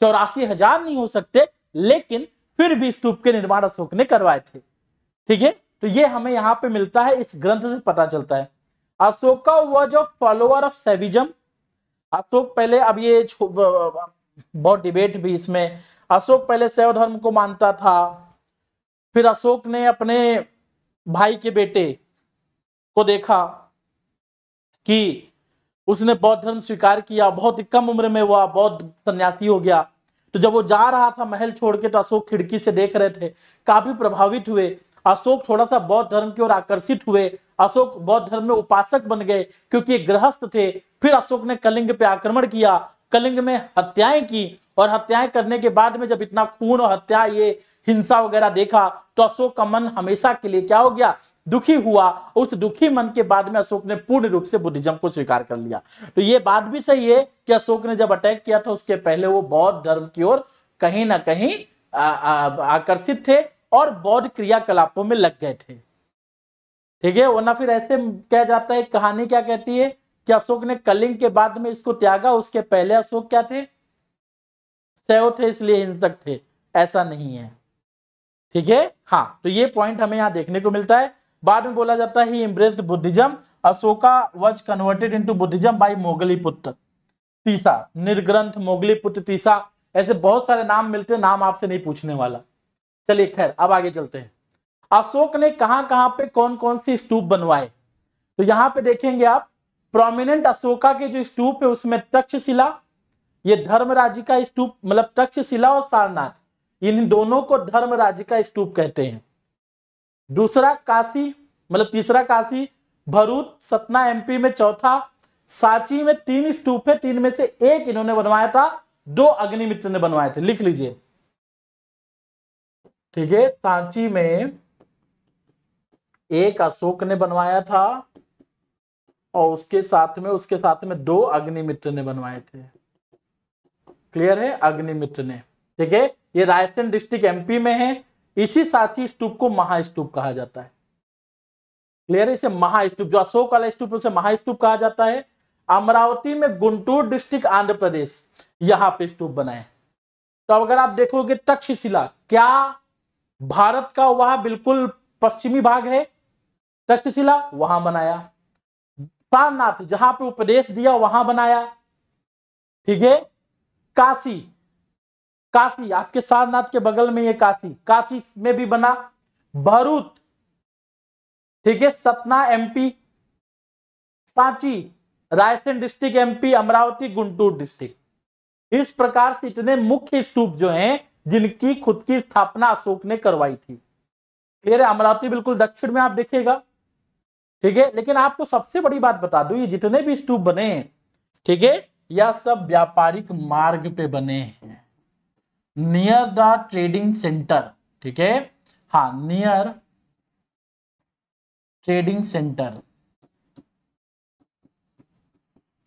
चौरासी हजार नहीं हो सकते लेकिन फिर भी स्तूप के निर्माण अशोक ने करवाए थे ठीक है तो ये हमें यहाँ पे मिलता है इस ग्रंथ से पता चलता है का was of follower of Shaivism Ashoka पहले अब ये बहुत डिबेट भी इसमें अशोक पहले सैव धर्म को मानता था फिर अशोक ने अपने भाई के बेटे को देखा कि उसने बौद्ध धर्म स्वीकार किया बहुत ही कम उम्र में हुआ बौद्ध सन्यासी हो गया तो जब वो जा रहा था महल छोड़ के तो अशोक खिड़की से देख रहे थे काफी प्रभावित हुए अशोक थोड़ा सा बौद्ध धर्म की ओर आकर्षित हुए अशोक बौद्ध धर्म में उपासक बन गए क्योंकि गृहस्थ थे फिर अशोक ने कलिंग पे आक्रमण किया कलिंग में हत्याएं की और हत्याएं करने के बाद में जब इतना खून और हत्या ये हिंसा वगैरह देखा तो अशोक का मन हमेशा के लिए क्या हो गया दुखी हुआ उस दुखी मन के बाद में अशोक ने पूर्ण रूप से बुद्धिज्म को स्वीकार कर लिया तो ये बात भी सही है कि अशोक ने जब अटैक किया था तो उसके पहले वो बौद्ध धर्म की ओर कहीं ना कहीं आकर्षित थे और बौद्ध क्रियाकलापों में लग गए थे ठीक है वरना फिर ऐसे कह जाता है कहानी क्या कहती है कि अशोक ने कलिंग के बाद में इसको त्यागा उसके पहले अशोक क्या थे सेव थे इसलिए हिंसक थे ऐसा नहीं है ठीक है हाँ तो ये पॉइंट हमें यहाँ देखने को मिलता है बाद में बोला जाता है he impressed Buddhism Ashoka was converted into Buddhism by Moggaliputta Tissa निर्ग्रंथ Mowgli Moggaliputta Tissa ऐसे बहुत सारे नाम मिलते नाम आपसे नहीं पूछने वाला चलिए खैर अब आगे चलते हैं अशोक ने कहां कहां पे कौन कौन से स्तूप बनवाए तो यहां पे देखेंगे आप प्रोमिनेंट अशोका के जो स्तूप है उसमें तक्षशिला ये राज्य का स्तूप मतलब तक्षशिला और सारनाथ इन दोनों को राज्य का स्तूप कहते हैं दूसरा काशी मतलब तीसरा काशी भरूच सतना एमपी में चौथा सांची में तीन स्तूप है तीन में से एक इन्होंने बनवाया था दो अग्निमित्र ने बनवाए थे लिख लीजिए ठीक है सांची में एक अशोक ने बनवाया था और उसके साथ में उसके साथ में दो अग्निमित्र ने बनवाए थे क्लियर है अग्निमित्र ने ठीक है ये राजस्थान डिस्ट्रिक्ट एमपी में है इसी ही स्तूप को महास्तूप कहा जाता है क्लियर है इसे महास्तूप जो अशोक वाला स्तूप उसे महास्तूप कहा जाता है अमरावती में गुंटूर डिस्ट्रिक्ट आंध्र प्रदेश यहां पे स्तूप बनाए तो अगर आप देखोगे तक्षशिला क्या भारत का वह बिल्कुल पश्चिमी भाग है तक्षशिला वहां बनाया सारनाथ जहां पे उपदेश दिया वहां बनाया ठीक है काशी काशी आपके सारनाथ के बगल में ये काशी काशी में भी बना भरूत ठीक है Satna MP Sanchi Raisen district MP Amaravati Guntur district इस प्रकार से इतने मुख्य स्तूप जो हैं जिनकी खुद की स्थापना अशोक ने करवाई थी क्लियर है अमरावती बिल्कुल दक्षिण में आप देखेगा ठीक है लेकिन आपको सबसे बड़ी बात बता दू ये जितने भी स्तूप बने हैं ठीक है यह सब व्यापारिक मार्ग पे बने हैं नियर द ट्रेडिंग सेंटर ठीक है हा नियर ट्रेडिंग सेंटर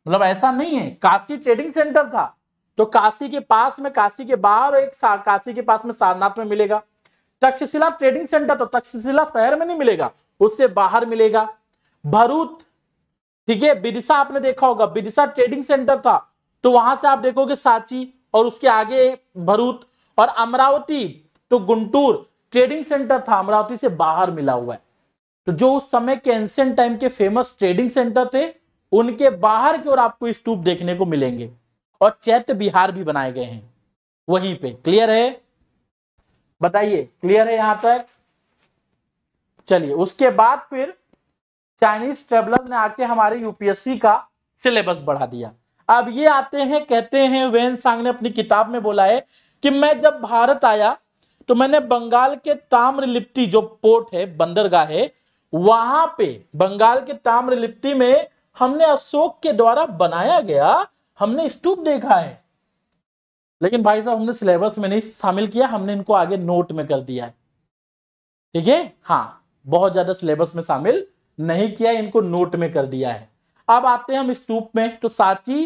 मतलब ऐसा नहीं है काशी ट्रेडिंग सेंटर था तो काशी के पास में काशी के बाहर और एक काशी के पास में सारनाथ में मिलेगा तक्षशिला ट्रेडिंग सेंटर तो तक्षशिला शहर में नहीं मिलेगा उससे बाहर मिलेगा भरूत ठीक है बिरसा आपने देखा होगा बिरसा ट्रेडिंग सेंटर था तो वहां से आप देखोगे सांची और उसके आगे भरूत और अमरावती तो गुंटूर ट्रेडिंग सेंटर था अमरावती से बाहर मिला हुआ है तो जो उस समय के एंशियंट टाइम के फेमस ट्रेडिंग सेंटर थे उनके बाहर की ओर आपको स्तूप देखने को मिलेंगे और चैत्य बिहार भी बनाए गए हैं वहीं पे क्लियर है बताइए क्लियर है यहां पर चलिए उसके बाद फिर चाइनीज ट्रेवलर ने आके हमारे यूपीएससी का सिलेबस बढ़ा दिया अब ये आते हैं कहते हैं वेन सांग ने अपनी किताब में बोला है कि मैं जब भारत आया तो मैंने बंगाल के ताम्रलिप्टी जो पोर्ट है बंदरगाह है वहां पे बंगाल के ताम्रलिप्टी में हमने अशोक के द्वारा बनाया गया हमने स्तूप देखा है लेकिन भाई साहब हमने सिलेबस में नहीं शामिल किया हमने इनको आगे नोट में कर दिया है ठीक है हाँ बहुत ज्यादा सिलेबस में शामिल नहीं किया इनको नोट में कर दिया है अब आते हैं हम स्तूप में तो साची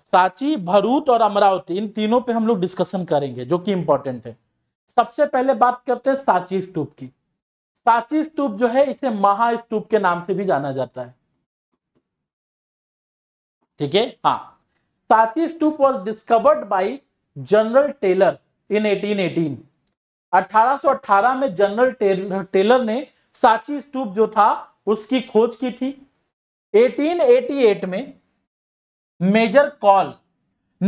साची भरूत और अमरावती इन तीनों पे हम लोग डिस्कशन करेंगे जो कि इंपॉर्टेंट है सबसे पहले बात करते हैं साची स्तूप की साची स्तूप जो है इसे महास्तूप के नाम से भी जाना जाता है ठीक है हाँ साची stupa was discovered by General Taylor in 1818 1818 में जनरल टेलर, टेलर ने साची स्तूप जो था उसकी खोज की थी 1888 में मेजर कॉल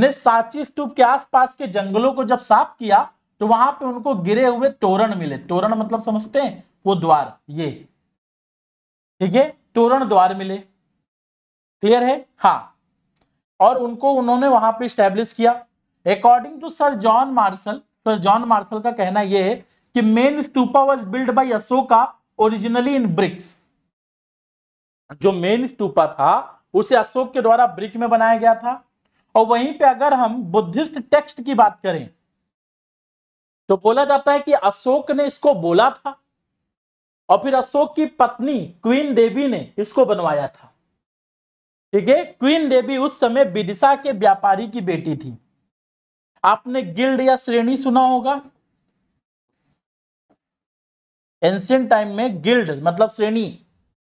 ने साची स्तूप के आसपास के जंगलों को जब साफ किया तो वहां पे उनको गिरे हुए तोरण मिले तोरण मतलब समझते हैं वो द्वार ये ठीक है तोरण द्वार मिले क्लियर है हाँ और उनको उन्होंने वहां पे स्टैब्लिश किया according to sir John Marshall sir John Marshall का कहना यह है कि main stupa was build by Ashoka originally in bricks जो मेन स्तूपा था उसे अशोक के द्वारा ब्रिक में बनाया गया था और वहीं पे अगर हम बुद्धिस्ट टेक्स्ट की बात करें तो बोला जाता है कि अशोक ने इसको बोला था और फिर अशोक की पत्नी क्वीन देवी ने इसको बनवाया था ठीक है क्वीन देवी उस समय विदिशा के व्यापारी की बेटी थी आपने गिल्ड या श्रेणी सुना होगा एंशियंट टाइम में गिल्ड मतलब श्रेणी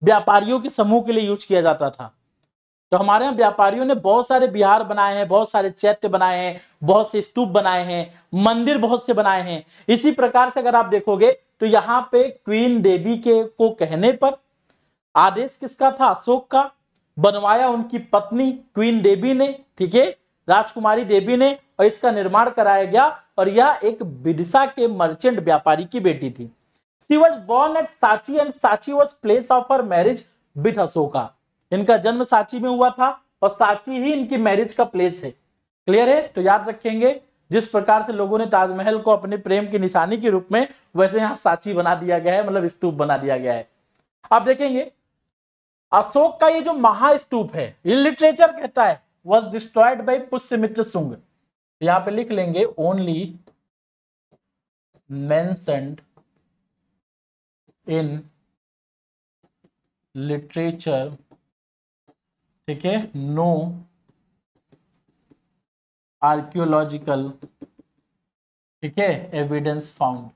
व्यापारियों के समूह के लिए यूज किया जाता था तो हमारे यहाँ व्यापारियों ने बहुत सारे बिहार बनाए हैं बहुत सारे चैत्य बनाए हैं बहुत से स्तूप बनाए हैं मंदिर बहुत से बनाए हैं इसी प्रकार से अगर आप देखोगे तो यहाँ पे क्वीन देवी के को कहने पर आदेश किसका था अशोक का बनवाया उनकी पत्नी क्वीन देवी ने ठीक है राजकुमारी देवी ने और इसका निर्माण कराया गया और यह एक विदिशा के मर्चेंट व्यापारी की बेटी थी शी वॉज बॉर्न एट साची एंड साची was place of her marriage with Ashoka इनका जन्म साची में हुआ था और साची ही इनकी मैरिज का प्लेस है क्लियर है तो याद रखेंगे जिस प्रकार से लोगों ने ताजमहल को अपने प्रेम की निशानी के रूप में वैसे यहाँ साची बना दिया गया है मतलब स्तूप बना दिया गया है आप देखेंगे अशोक का ये जो महास्तूप है ये लिटरेचर कहता है वॉज डिस्ट्रॉयड बाई पुष्यमित्र सुंग यहां पे लिख लेंगे ओनली मैंसनड इन लिटरेचर ठीक है नो आर्कियोलॉजिकल ठीक है एविडेंस फाउंड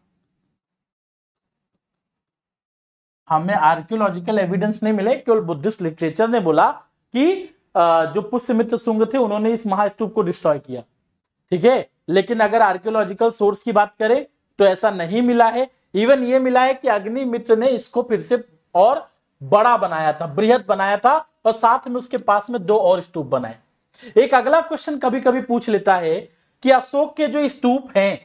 हमें आर्कियोलॉजिकल एविडेंस नहीं मिले केवल बुद्धिस्ट लिटरेचर ने बोला कि जो पुष्यमित्र सुंग थे उन्होंने इस महास्तूप को डिस्ट्रॉय किया ठीक है लेकिन अगर आर्कियोलॉजिकल सोर्स की बात करें तो ऐसा नहीं मिला है इवन ये मिला है कि अग्निमित्र ने इसको फिर से और बड़ा बनाया था बृहद बनाया था और साथ में उसके पास में दो और स्तूप बनाए एक अगला क्वेश्चन कभी कभी पूछ लेता है कि अशोक के जो स्तूप हैं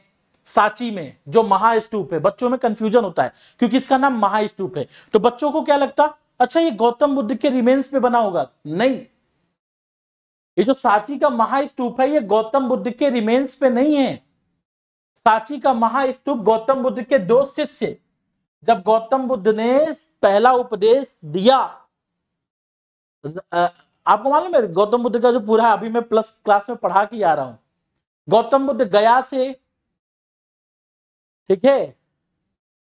साची में जो महास्तूप है बच्चों में कंफ्यूजन होता है क्योंकि इसका नाम महास्तूप है तो बच्चों को क्या लगता अच्छा ये गौतम बुद्ध के रिमेन्स पे बना होगा नहीं ये जो साची का महास्तूप है ये गौतम बुद्ध के रिमेन्स पे नहीं है साची का महास्तूप गौतम बुद्ध के दो शिष्य जब गौतम बुद्ध ने पहला उपदेश दिया आपको मालूम है गौतम बुद्ध का जो पूरा अभी मैं प्लस क्लास में पढ़ा के आ रहा हूं गौतम बुद्ध गया से ठीक है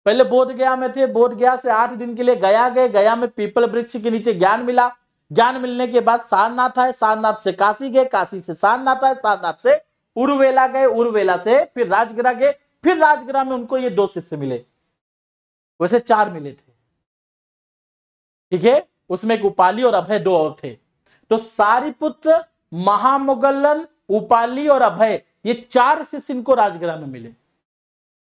पहले बोध गया में थे बोध गया से आठ दिन के लिए गया गए गया में पीपल वृक्ष के नीचे ज्ञान मिला ज्ञान मिलने के बाद सारनाथ आए सारनाथ से काशी गए काशी से सारनाथ आए सारनाथ से उर्वेला गए उर्वेला से फिर राजगिरा गए फिर राजगिरा में उनको ये दो शिष्य मिले वैसे चार मिले थे ठीक है उसमें एक उपाली और अभय दो और थे तो पुत्र महामुगलन उपाली और अभय ये चार शिष्य इनको राजगिरा में मिले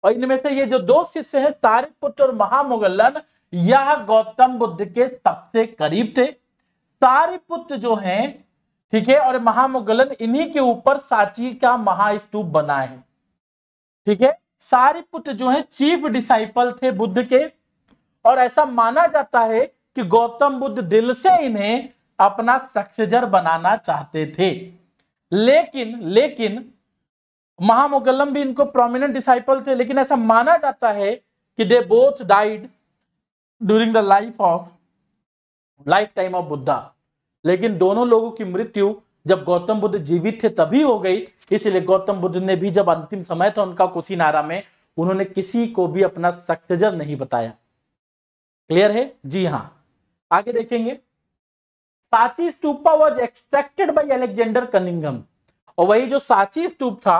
और इनमें से ये जो दो शिष्य हैं पुत्र और महामुगलन यह गौतम बुद्ध के सबसे करीब थे सारी पुत्र जो हैं ठीक है और महामुगलन इन्हीं के ऊपर सांची का महास्तूप बना है ठीक है सारी पुत्र जो है चीफ डिसाइपल थे बुद्ध के और ऐसा माना जाता है कि गौतम बुद्ध दिल से इन्हें अपना सक्सेजर बनाना चाहते थे लेकिन लेकिन महामुगलम भी इनको प्रोमिनेंट डिसाइपल थे लेकिन ऐसा माना जाता है कि they both died during the life of life time of Buddha लेकिन दोनों लोगों की मृत्यु जब गौतम बुद्ध जीवित थे तभी हो गई इसलिए गौतम बुद्ध ने भी जब अंतिम समय था उनका कुशीनारा में उन्होंने किसी को भी अपना सक्सेजर नहीं बताया क्लियर है जी हाँ आगे देखेंगे साची stupa was extracted by Alexander Cunningham और वही जो साची स्तूप था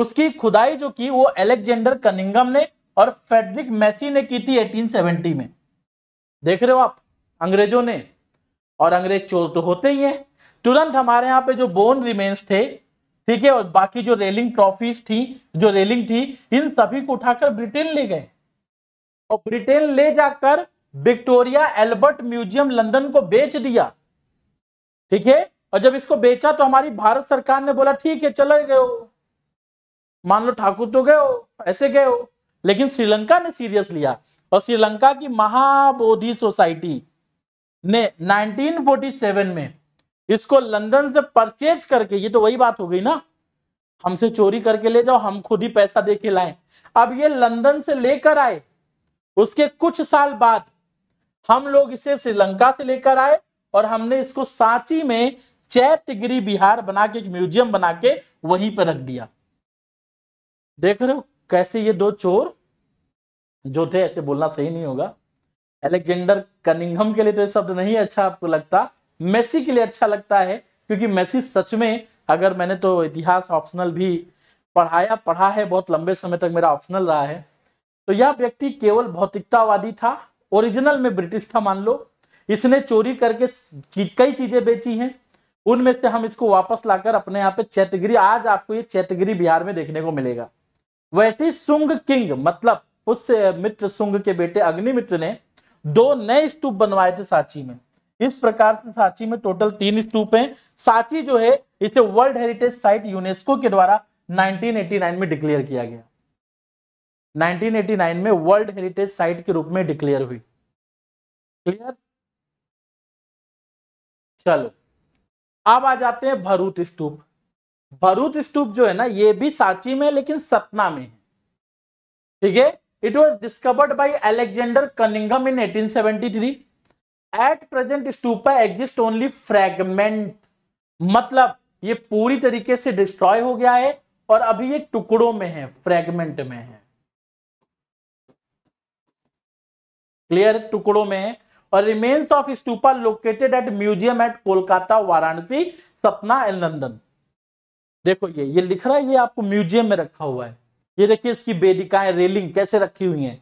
उसकी खुदाई जो की वो एलेक्जेंडर कनिंगम ने और फेडरिक मैसी ने की थी 1870 में देख रहे हो आप अंग्रेजों ने और अंग्रेज चोर तो होते ही है तुरंत हमारे यहाँ पे जो बोन रिमेन्स थे ठीक है और बाकी जो रेलिंग ट्रॉफीज थी जो रेलिंग थी इन सभी को उठाकर ब्रिटेन ले गए और ब्रिटेन ले जाकर विक्टोरिया एल्बर्ट म्यूजियम लंदन को बेच दिया ठीक है और जब इसको बेचा तो हमारी भारत सरकार ने बोला ठीक है चले गए हो मान लो ठाकुर तो गए हो ऐसे गए हो लेकिन श्रीलंका ने सीरियस लिया और श्रीलंका की महाबोधि सोसाइटी ने 1947 में इसको लंदन से परचेज करके ये तो वही बात हो गई ना हमसे चोरी करके ले जाओ हम खुद ही पैसा दे के लाए अब ये लंदन से लेकर आए उसके कुछ साल बाद हम लोग इसे श्रीलंका से लेकर आए और हमने इसको सांची में चैतगिरी बिहार बना के एक म्यूजियम बना के वहीं पर रख दिया देख रहे हो कैसे ये दो चोर जो थे ऐसे बोलना सही नहीं होगा एलेक्जेंडर कनिंगम के लिए तो ये शब्द नहीं अच्छा आपको लगता मेसी के लिए अच्छा लगता है क्योंकि मेसी सच में अगर मैंने तो इतिहास ऑप्शनल भी पढ़ाया पढ़ा है बहुत लंबे समय तक मेरा ऑप्शनल रहा है तो यह व्यक्ति केवल भौतिकतावादी था ओरिजिनल में ब्रिटिश था मान लो इसने चोरी करके कई चीजें बेची हैं उनमें से हम इसको वापस लाकर अपने यहाँ पे चैतगिरी आज आपको ये चैतगिरी बिहार में देखने को मिलेगा वैसे सुंग किंग मतलब उस मित्र सुंग के बेटे अग्निमित्र ने दो नए स्तूप बनवाए थे सांची में इस प्रकार से सांची में टोटल तीन स्तूप हैं सांची जो है इसे वर्ल्ड हेरिटेज साइट यूनेस्को के द्वारा 1989 में डिक्लेयर किया गया 1989 में वर्ल्ड हेरिटेज साइट के रूप में डिक्लेयर हुई क्लियर चलो अब आ जाते हैं भरूत स्तूप भरूत स्तूप जो है ना ये भी सांची में लेकिन सतना में है ठीक है it was discovered by Alexander Cunningham in eighteen seventy three at present stupa exist only fragment मतलब ये पूरी तरीके से डिस्ट्रॉय हो गया है और अभी ये टुकड़ों में है फ्रेगमेंट में है क्लियर टुकड़ों में है और remains of stupa located at museum at Kolkata Varanasi सपना एंड लंदन देखो ये ये लिख रहा है ये आपको म्यूजियम में रखा हुआ है ये देखिए इसकी बेदिकाएं रेलिंग कैसे रखी हुई है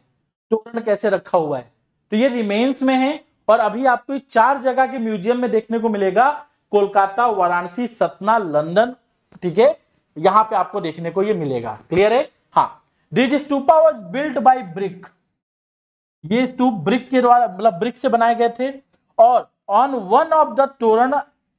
तोरण कैसे रखा हुआ है तो ये रिमेन्स में है और अभी आपको चार जगह के म्यूजियम में देखने को मिलेगा कोलकाता वाराणसी सतना लंदन ठीक है यहां पे आपको देखने को ये मिलेगा क्लियर है हाँ these stupa was built by brick ये स्टूप ब्रिक के द्वारा मतलब ब्रिक से बनाए गए थे और on one of the torana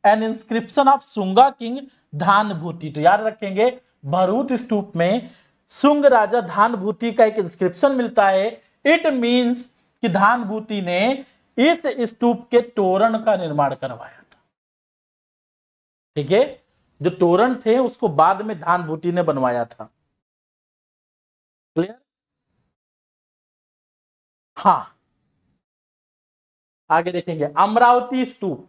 an inscription of Shunga king Dhanabhuti तो याद रखेंगे भरूत स्तूप में सुंग राजा धान भूति का एक इंस्क्रिप्शन मिलता है इट मीन्स कि धान भूति ने इस स्तूप के तोरण का निर्माण करवाया था ठीक है जो तोरण थे उसको बाद में धान भूति ने बनवाया था क्लियर हाँ आगे देखेंगे अमरावती स्तूप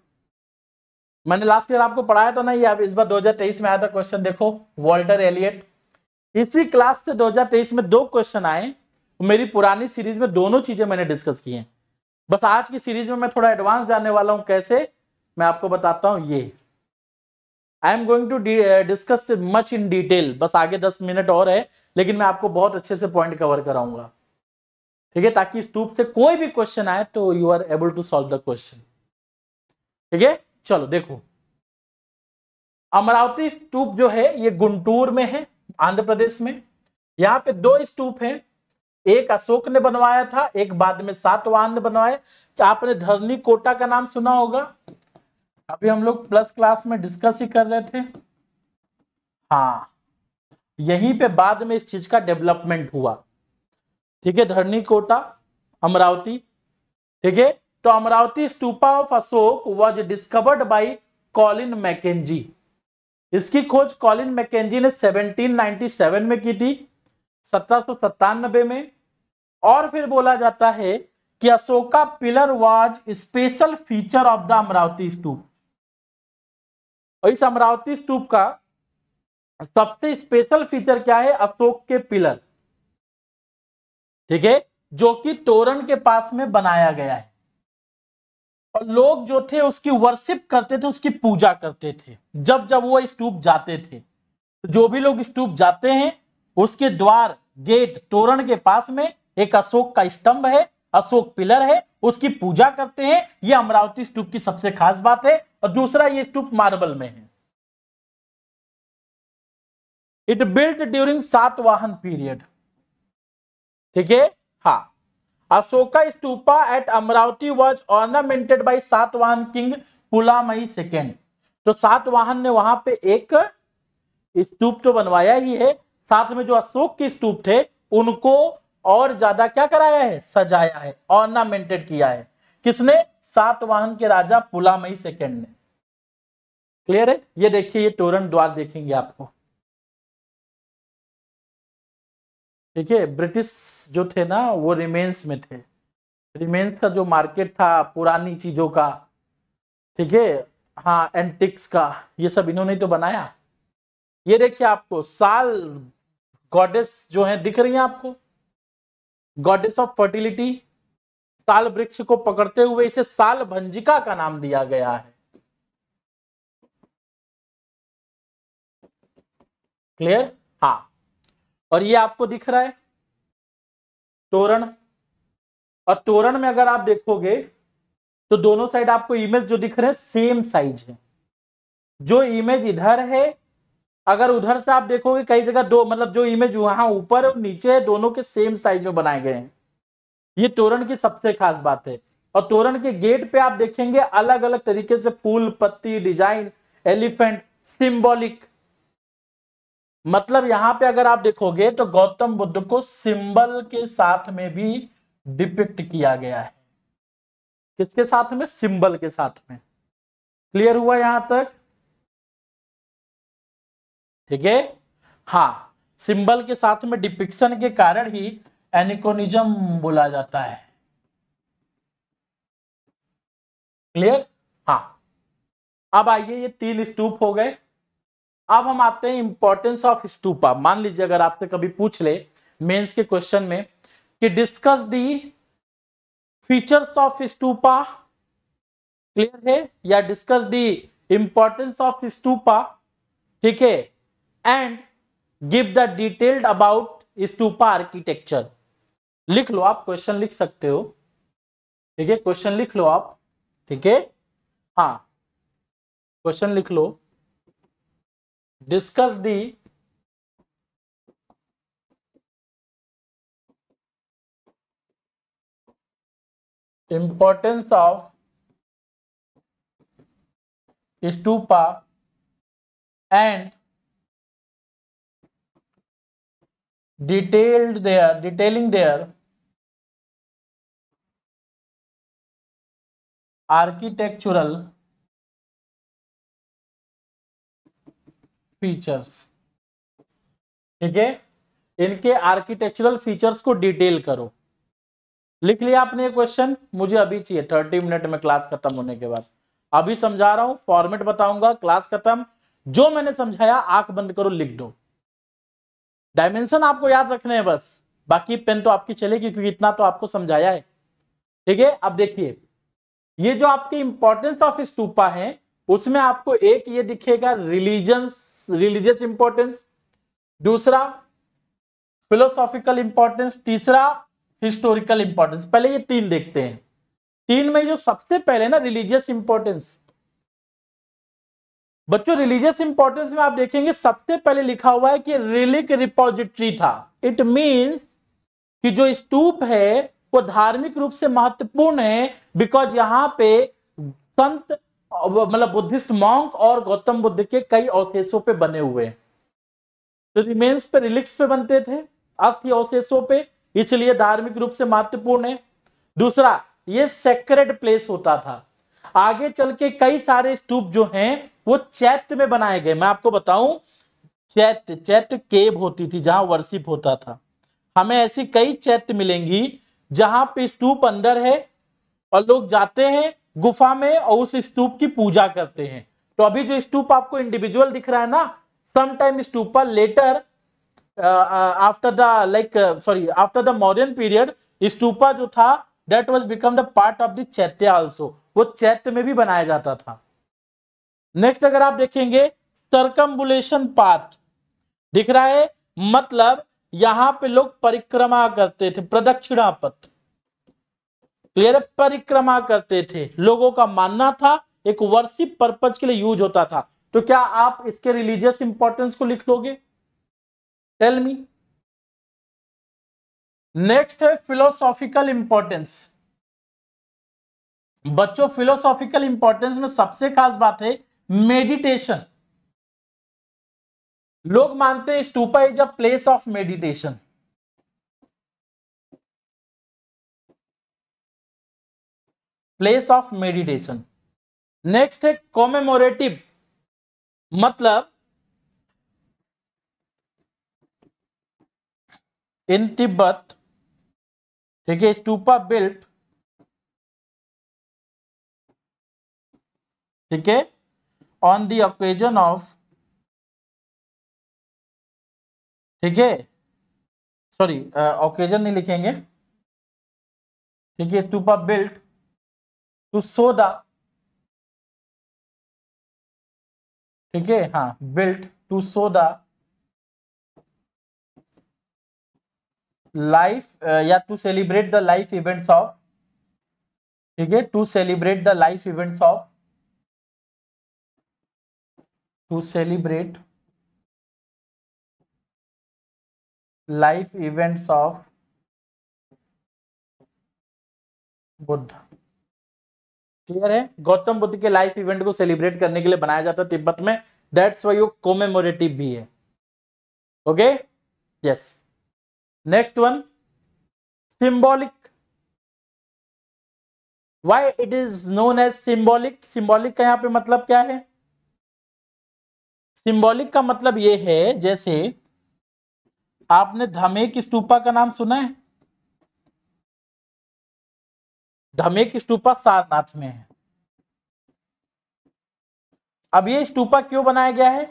मैंने लास्ट ईयर आपको पढ़ाया था ना ये अब इस बार 2023 में आया था क्वेश्चन देखो वॉल्टर एलियट इसी क्लास से 2023 में दो क्वेश्चन आए मेरी पुरानी सीरीज में दोनों चीजें मैंने डिस्कस की हैं बस आज की सीरीज में मैं थोड़ा एडवांस जाने वाला हूं कैसे मैं आपको बताता हूं ये I am going to discuss much in detail बस आगे दस मिनट और है लेकिन मैं आपको बहुत अच्छे से पॉइंट कवर कराऊंगा ठीक है ताकि स्तूप से कोई भी क्वेश्चन आए तो you are able to solve the question ठीक है चलो देखो अमरावती स्तूप जो है ये गुंटूर में है आंध्र प्रदेश में यहाँ पे दो स्तूप हैं एक अशोक ने बनवाया था एक बाद में सातवाहन ने बनवाया कि आपने धरनी कोटा का नाम सुना होगा अभी हम लोग प्लस क्लास में डिस्कस ही कर रहे थे हाँ यहीं पे बाद में इस चीज का डेवलपमेंट हुआ ठीक है धरनी कोटा अमरावती ठीक है तो Amaravati stupa of Ashoka was discovered by Colin Mackenzie इसकी खोज कॉलिन मैकेजी ने 1797 में की थी सत्रह में और फिर बोला जाता है कि Ashoka pillar was special feature of the Amaravati stupa और इस अमरावती स्तूप का सबसे स्पेशल फीचर क्या है अशोक के पिलर ठीक है जो कि तोरण के पास में बनाया गया है और लोग जो थे उसकी वर्शिप करते थे उसकी पूजा करते थे जब जब वो स्तूप जाते थे तो जो भी लोग स्तूप जाते हैं उसके द्वार गेट तोरण के पास में एक अशोक का स्तंभ है अशोक पिलर है उसकी पूजा करते हैं यह अमरावती स्तूप की सबसे खास बात है और दूसरा ये स्तूप मार्बल में है इट बिल्ट ड्यूरिंग सात वाहन पीरियड ठीक है हाँ Ashoka Ashoka at Amaravati was ornamented by Satavahana king पुलामई second तो सात वाहन ने वहां पे एक स्तूप तो बनवाया ही है साथ में जो अशोक के स्तूप थे उनको और ज्यादा क्या कराया है सजाया है ऑर्नामेंटेड किया है किसने सात वाहन के राजा पुलामई सेकेंड ने क्लियर है ये देखिए ये तोरण द्वार देखेंगे आपको ठीक है ब्रिटिश जो थे ना वो रिमेन्स में थे रिमेन्स का जो मार्केट था पुरानी चीजों का ठीक है हाँ एंटिक्स का ये सब इन्होंने तो बनाया ये देखिए आपको साल गॉडेस जो है दिख रही है आपको गॉडेस ऑफ फर्टिलिटी साल वृक्ष को पकड़ते हुए इसे साल भंजिका का नाम दिया गया है क्लियर हाँ और ये आपको दिख रहा है तोरण और तोरण में अगर आप देखोगे तो दोनों साइड आपको इमेज जो दिख रहे हैं सेम साइज है जो इमेज इधर है अगर उधर से आप देखोगे कई जगह दो मतलब जो इमेज वहां ऊपर और नीचे है दोनों के सेम साइज में बनाए गए हैं ये तोरण की सबसे खास बात है और तोरण के गेट पे आप देखेंगे अलग अलग तरीके से फूल पत्ती डिजाइन एलिफेंट सिंबॉलिक मतलब यहां पे अगर आप देखोगे तो गौतम बुद्ध को सिंबल के साथ में भी डिपिक्ट किया गया है किसके साथ में सिंबल के साथ में क्लियर हुआ यहां तक ठीक है हाँ सिंबल के साथ में डिपिक्शन के कारण ही एनिकोनिज्म बोला जाता है क्लियर हाँ अब आइए ये तीन स्तूप हो गए अब हम आते हैं इंपॉर्टेंस ऑफ स्तूपा मान लीजिए अगर आपसे कभी पूछ ले मेंस के क्वेश्चन में कि discuss the features of stupa clear है या discuss the importance of stupa ठीक है and give the detailed about stupa architecture लिख लो आप क्वेश्चन लिख सकते हो ठीक है क्वेश्चन लिख लो आप ठीक है हाँ क्वेश्चन लिख लो discuss the importance of stupa and detailed there detailing their architectural features ठीक है इनके आर्किटेक्चरल फीचर्स को डिटेल करो लिख लिया आपने ये क्वेश्चन मुझे अभी चाहिए थर्टी मिनट में क्लास खत्म होने के बाद अभी समझा रहा हूं फॉर्मेट बताऊंगा क्लास खत्म जो मैंने समझाया आंख बंद करो लिख दो डायमेंशन आपको याद रखने हैं बस बाकी पेन तो आपकी चलेगी क्योंकि इतना तो आपको समझाया है ठीक है अब देखिए ये जो आपके इंपॉर्टेंस ऑफ स्तूपा है उसमें आपको एक ये दिखेगा रिलीजन रिलीजियस इंपॉर्टेंस दूसरा फिलोसॉफिकल इंपॉर्टेंस तीसरा हिस्टोरिकल इंपॉर्टेंस पहले ये तीन देखते हैं तीन में जो सबसे पहले ना रिलीजियस इंपॉर्टेंस बच्चों रिलीजियस इंपॉर्टेंस में आप देखेंगे सबसे पहले लिखा हुआ है कि रिलिक रिपोजिट्री था इट मींस कि जो स्तूप है वो धार्मिक रूप से महत्वपूर्ण है बिकॉज यहां पे संत मतलब बुद्धिस्ट मॉन्क और गौतम बुद्ध के कई अवशेषों पे बने हुए तो रिमेन्स पे रिलिक्स पे बनते थे अस्थि अवशेषों पे इसलिए धार्मिक रूप से महत्वपूर्ण है दूसरा ये सेक्रेड प्लेस होता था आगे चल के कई सारे स्तूप जो हैं वो चैत्य में बनाए गए मैं आपको बताऊं चैत्य चैत्य केव होती थी जहां वर्षिप होता था हमें ऐसी कई चैत्य मिलेंगी जहां पे स्तूप अंदर है और लोग जाते हैं गुफा में और उस स्तूप की पूजा करते हैं तो अभी जो स्तूप आपको इंडिविजुअल दिख रहा है ना समटाइम पर later after the like sorry after the modern period stupa जो था that was become the part of the chaitya also वो चैत्य में भी बनाया जाता था नेक्स्ट अगर आप देखेंगे सरकम्बुलेशन पाथ दिख रहा है मतलब यहां पे लोग परिक्रमा करते थे प्रदक्षिणा पथ क्लियर परिक्रमा करते थे लोगों का मानना था एक वर्शिप पर्पज के लिए यूज होता था तो क्या आप इसके रिलीजियस इंपॉर्टेंस को लिख लोगे टेल मी नेक्स्ट है फिलोसॉफिकल इंपॉर्टेंस बच्चों फिलोसॉफिकल इंपॉर्टेंस में सबसे खास बात है मेडिटेशन लोग मानते हैं stupa is a place of meditation place of meditation next है कॉमेमोरेटिव मतलब इन तिब्बत ठीक है स्टूपा बिल्ट ठीक है ऑन द ऑकेजन ऑफ ठीक है सॉरी ऑकेजन uh, नहीं लिखेंगे ठीक है स्टूपा बिल्ट टू द ठीक है हाँ बिल्ट टू द लाइफ या to celebrate the life events of ठीक है to celebrate the life events of to celebrate life events of Buddha clear है गौतम बुद्ध के लाइफ इवेंट को सेलिब्रेट करने के लिए बनाया जाता है तिब्बत में दैट्स वाई यू कोमेमोरेटिव भी है okay yes next one symbolic Why it is known as symbolic? Symbolic का यहाँ पे मतलब क्या है Symbolic का मतलब ये है जैसे आपने धमेक स्तूपा का नाम सुना है धमेक स्टूपा सारनाथ में है अब ये स्टूपा क्यों बनाया गया है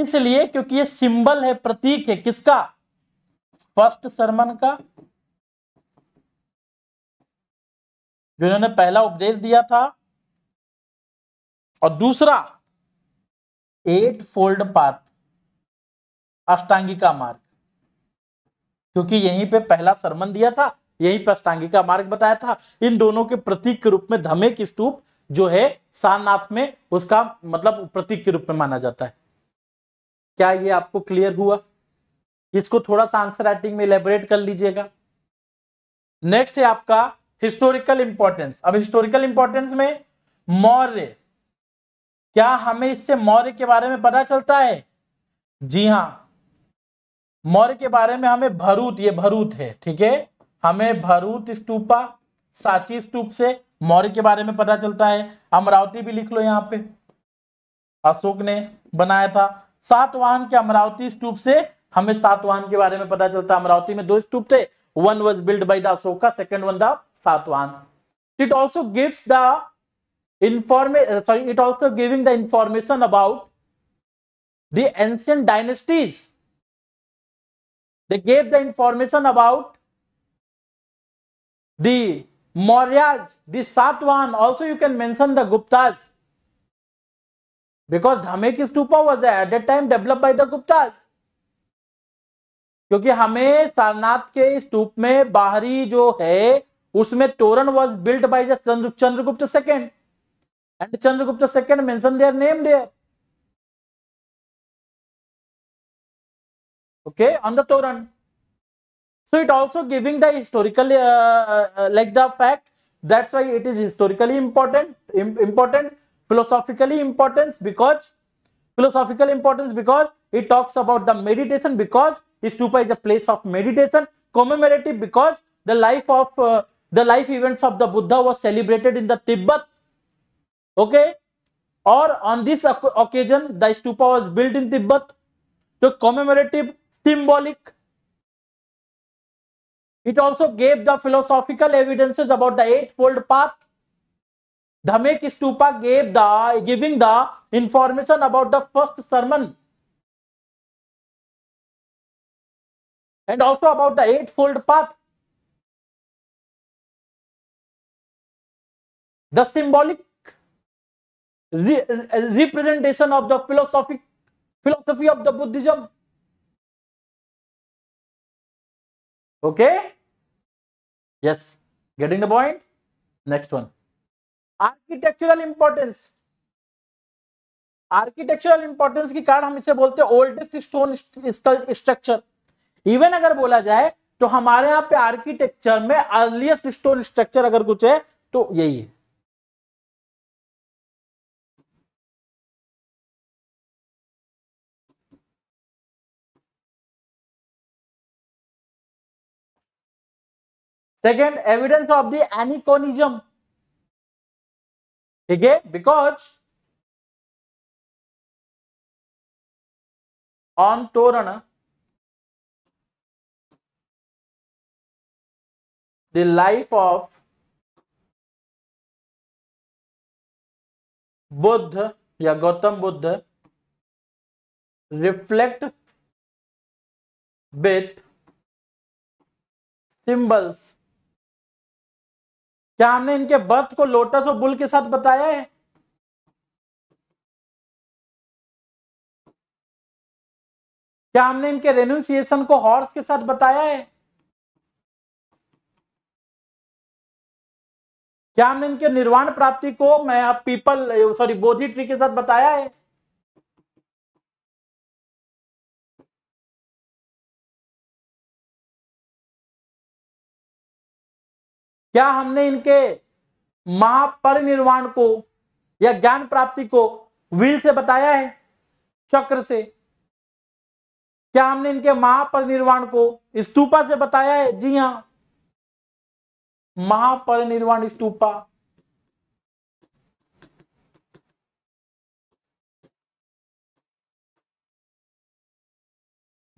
इसलिए क्योंकि ये सिंबल है प्रतीक है किसका फर्स्ट सरमन का जिन्होंने पहला उपदेश दिया था और दूसरा एट फोल्ड पाथ अष्टांगिका मार्ग क्योंकि यहीं पे पहला सरमन दिया था यही प्रस्तांगी का मार्ग बताया था इन दोनों के प्रतीक के रूप में धमे की स्तूप जो है सारनाथ में उसका मतलब प्रतीक के रूप में माना जाता है क्या ये आपको क्लियर हुआ इसको थोड़ा सा आंसर राइटिंग में इलेबोरेट कर लीजिएगा नेक्स्ट है आपका हिस्टोरिकल इंपॉर्टेंस अब हिस्टोरिकल इंपॉर्टेंस में मौर्य क्या हमें इससे मौर्य के बारे में पता चलता है जी हाँ मौर्य के बारे में हमें भरूत ये भरूत है ठीक है हमें भरूत स्तूपा साची स्तूप से मौर्य के बारे में पता चलता है अमरावती भी लिख लो यहाँ पे अशोक ने बनाया था सातवाहन के अमरावती स्तूप से हमें सातवाहन के बारे में पता चलता है अमरावती में दो स्तूप थे one was build by the Ashoka second one the Satavahana it also gives the information sorry it also giving the information about the ancient dynasties they gave the information about the Mauryas, the Satwan, also you can mention the Guptas. Because Dhameki stupa was at that time developed by the Guptas. क्योंकि हमें सारनाथ के स्तूप में बाहरी जो है उसमें torana was built by Chandragupta second and Chandragupta second mention their name there okay on the torana So it also giving the historical uh, uh, uh, like the fact. That's why it is historically important, important, philosophically importance because philosophical importance because it talks about the meditation because stupa is a place of meditation, commemorative because the life of uh, the life events of the Buddha was celebrated in the Tibet. Okay, or on this occasion, the stupa was built in Tibet. The commemorative, symbolic, It also gave the philosophical evidences about the eightfold path. Dhamek Stupa gave the giving the information about the first sermon and also about the eightfold path. The symbolic re representation of the philosophic philosophy of the Buddhism. Okay. Yes, getting the point? Next one. Architectural importance. Architectural importance के कारण हम इसे बोलते हैं oldest stone structure even अगर बोला जाए तो हमारे यहाँ पे आर्किटेक्चर में अर्लिएस्ट स्टोन स्ट्रक्चर अगर कुछ है तो यही है second evidence of the aniconism ठीक है because on torana the life of Buddha या Gautam Buddha reflect with symbols क्या हमने इनके बर्थ को लोटस और बुल के साथ बताया है क्या हमने इनके रेनुंसिएशन को हॉर्स के साथ बताया है क्या हमने इनके निर्वाण प्राप्ति को मैं आप पीपल सॉरी बोधि ट्री के साथ बताया है क्या हमने इनके महापरिनिर्वाण को या ज्ञान प्राप्ति को वीर से बताया है चक्र से क्या हमने इनके महापरिनिर्वाण को स्तूपा से बताया है जी हां महापरिनिर्वाण स्तूपा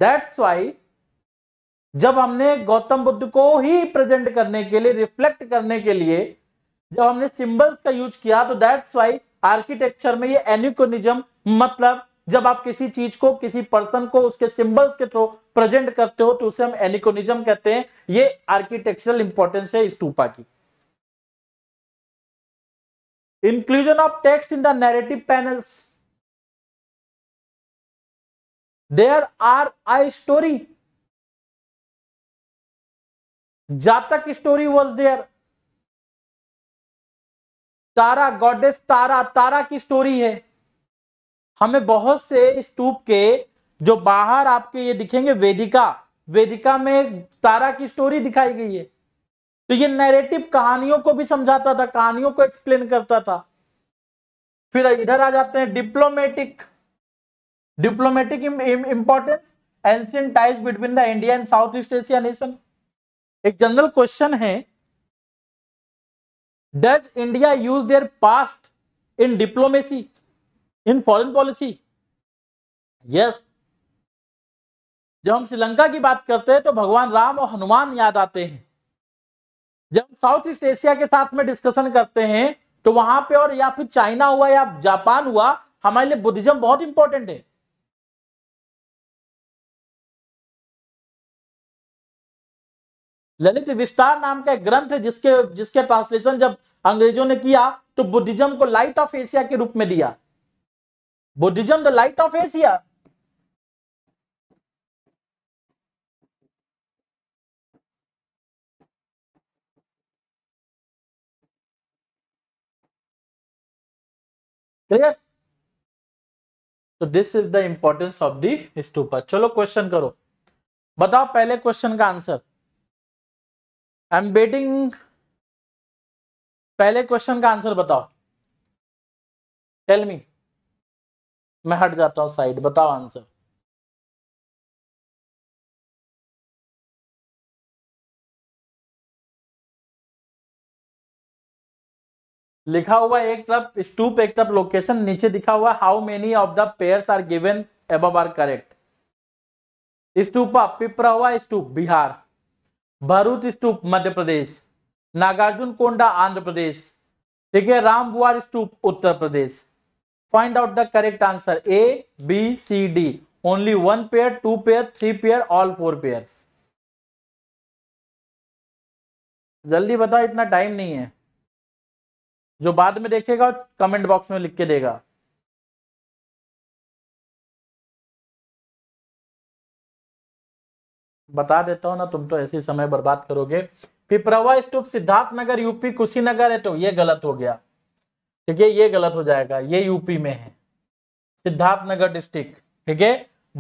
that's why जब हमने गौतम बुद्ध को ही प्रेजेंट करने के लिए रिफ्लेक्ट करने के लिए जब हमने सिंबल्स का यूज किया तो दैट्स वाई आर्किटेक्चर में ये एनिकोनिज्म मतलब जब आप किसी चीज को किसी पर्सन को उसके सिंबल्स के थ्रू प्रेजेंट करते हो तो उसे हम एनिकोनिज्म कहते हैं ये आर्किटेक्चरल इंपॉर्टेंस है स्तूपा की inclusion of text in the narrative panels there are I story Jataka story was there Tara goddess Tara Tara की स्टोरी है हमें बहुत से स्तूप के जो बाहर आपके ये दिखेंगे वेदिका वेदिका में तारा की स्टोरी दिखाई गई है तो ये नैरेटिव कहानियों को भी समझाता था कहानियों को एक्सप्लेन करता था फिर इधर आ जाते हैं diplomatic diplomatic importance ancient ties between the India and South East Asia nation एक जनरल क्वेश्चन है does India use their past in diplomacy in foreign policy yes जब हम श्रीलंका की बात करते हैं तो भगवान राम और हनुमान याद आते हैं जब हम साउथ ईस्ट एशिया के साथ में डिस्कशन करते हैं तो वहां पे और या फिर चाइना हुआ या जापान हुआ हमारे लिए बुद्धिज्म बहुत इंपॉर्टेंट है ललित विस्तार नाम का ग्रंथ जिसके जिसके ट्रांसलेशन जब अंग्रेजों ने किया तो बुद्धिज्म को लाइट ऑफ एशिया के रूप में दिया Buddhism the light of Asia clear तो this is the importance of the stupa चलो क्वेश्चन करो बताओ पहले क्वेश्चन का आंसर आई एम बेटिंग पहले क्वेश्चन का आंसर बताओ टेल मी मैं हट जाता हूं साइड बताओ आंसर लिखा हुआ एक तरफ स्टूप एक तरफ लोकेशन नीचे दिखा हुआ how many of the pairs are given above are correct stupa Piprahwa stupa Bihar Bharuch stupa Madhya Pradesh Nagarjunakonda Andhra Pradesh ठीक है Ramabhar stupa Uttar Pradesh find out the correct answer A B C D only one pair two pair three pair all four pair जल्दी बताओ इतना time नहीं है जो बाद में देखेगा कमेंट बॉक्स में लिख के देगा बता देता हूँ ना तुम तो ऐसे समय बर्बाद करोगे पिपरावा स्तूप सिद्धार्थ नगर यूपी कुशीनगर है तो ये गलत हो गया ठीक है ये गलत हो जाएगा ये यूपी में है सिद्धार्थ नगर डिस्ट्रिक्ट ठीक है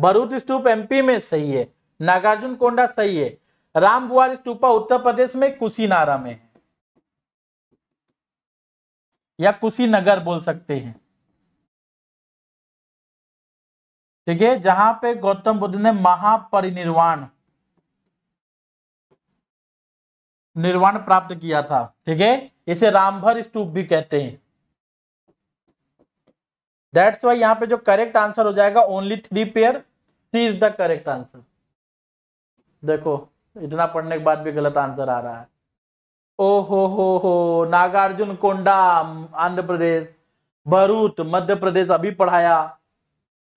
बरूद स्तूप एमपी में सही है नागार्जुन कोंडा सही है राम बुआर स्तूपा उत्तर प्रदेश में कुशीनारा में है या कुशीनगर बोल सकते हैं ठीक है जहां पे गौतम बुद्ध ने महापरिनिर्वाण निर्वाण प्राप्त किया था ठीक है इसे रामभर स्तूप भी कहते हैं दैट्स वाई यहां पे जो करेक्ट आंसर हो जाएगा only three pair C is the correct answer देखो इतना पढ़ने के बाद भी गलत आंसर आ रहा है ओ हो हो हो नागार्जुन कोंडा आंध्र प्रदेश भरूच मध्य प्रदेश अभी पढ़ाया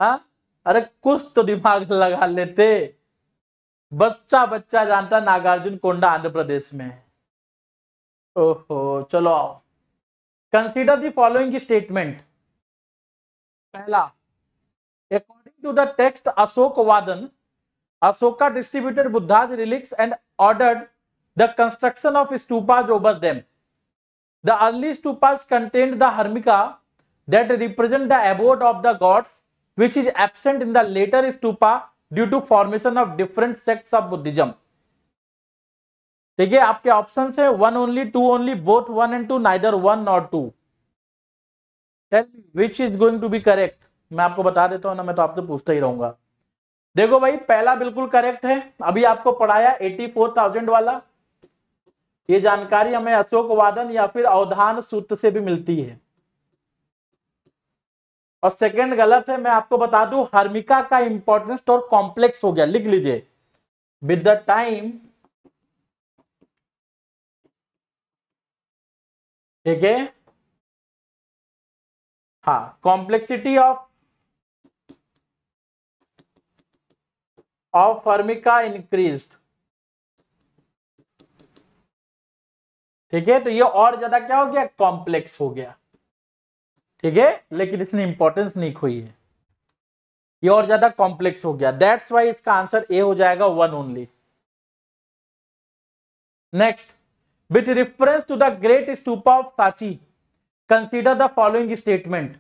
हा? अरे कुछ तो दिमाग लगा लेते बच्चा बच्चा जानता नागार्जुन कोंडा आंध्र प्रदेश में ओहो चलो आओ कंसीडर दी फॉलोइंग स्टेटमेंट पहला according to the text Ashokavadana Ashoka distributed Buddha's relics and ordered the construction of stupas over them the early stupas contained the harmika that represent the abode of the gods which is absent in the later stupa due to formation of different sects of Buddhism ठीक है आपके option है one only two only both one and two neither one not to tell which is going to be correct मैं आपको बता देता हूं ना मैं तो आपसे पूछता ही रहूंगा देखो भाई पहला बिल्कुल करेक्ट है अभी आपको पढ़ाया एटी फोर थाउजेंड वाला ये जानकारी हमें अशोक वादन या फिर अवधान सूत्र से भी मिलती है और सेकंड गलत है मैं आपको बता दूं हर्मिका का इंपॉर्टेंस और कॉम्प्लेक्स हो गया लिख लीजिए विद द टाइम ठीक है हा complexity of of harmika increased ठीक है तो ये और ज्यादा क्या हो गया कॉम्प्लेक्स हो गया ठीक है लेकिन इसने इंपॉर्टेंस नहीं खोई है ये और ज्यादा कॉम्प्लेक्स हो गया दैट्स वाई इसका आंसर ए हो जाएगा one only next with reference to the great stupa of साची कंसिडर द फॉलोइंग स्टेटमेंट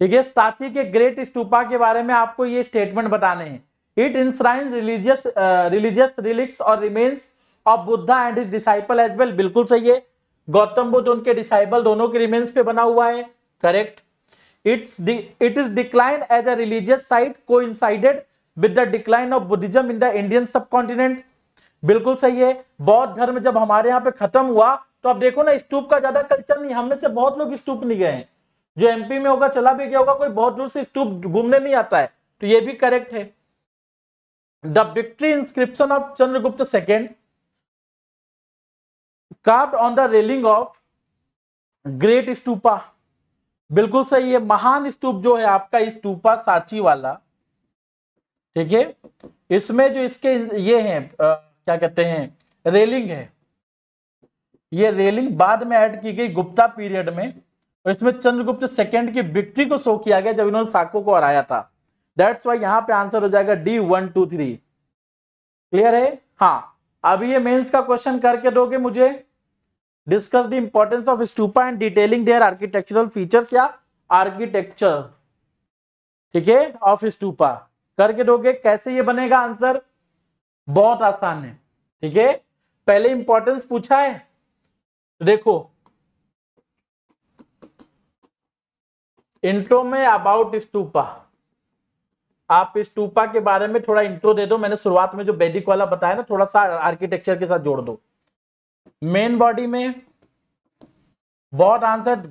ठीक है साची के ग्रेट स्टूपा के बारे में आपको ये स्टेटमेंट बताने हैं it enshrine religious religious relics और remains of Buddha and his disciple as well बिल्कुल सही है गौतम बुद्ध उनके डिसाइबल दोनों के रिमेन्स पे बना हुआ है correct it's it is decline as a religious site को with the decline of Buddhism in the Indian subcontinent बिल्कुल सही है बौद्ध धर्म जब हमारे यहाँ पे खत्म हुआ तो आप देखो ना स्तूप का ज्यादा कल्चर नहीं हम से बहुत लोग स्तूप नहीं गए हैं जो एमपी में होगा चला भी गया होगा कोई बहुत दूर से स्तूप घूमने नहीं आता है तो ये भी करेक्ट है the victory inscription of Chandragupta second carved on the railing of great stupa बिल्कुल सही है महान स्तूप जो है आपका स्टूपा साची वाला ठीक है इसमें जो इसके ये हैं क्या कहते हैं रेलिंग है ये रेलिंग बाद में ऐड की गई गुप्ता पीरियड में और इसमें चंद्रगुप्त सेकंड की विक्ट्री को शो किया गया जब इन्होंने साको को हराया था दैट्स वाई यहां पे आंसर हो जाएगा D one two three clear है हाँ अब ये मेंस का क्वेश्चन करके दोगे मुझे discuss the importance of stupa and detailing their architectural features या आर्किटेक्चर ठीक है ऑफ स्टूपा करके दोगे कैसे ये बनेगा आंसर बहुत आसान है ठीक है पहले इंपॉर्टेंस पूछा है देखो इंट्रो में अबाउट स्टूपा आप इस टूपा के बारे में थोड़ा इंट्रो दे दो मैंने शुरुआत में जो बेडिक वाला बताया ना थोड़ा सा आर्किटेक्चर के साथ जोड़ दो मेन बॉडी में बहुत आंसर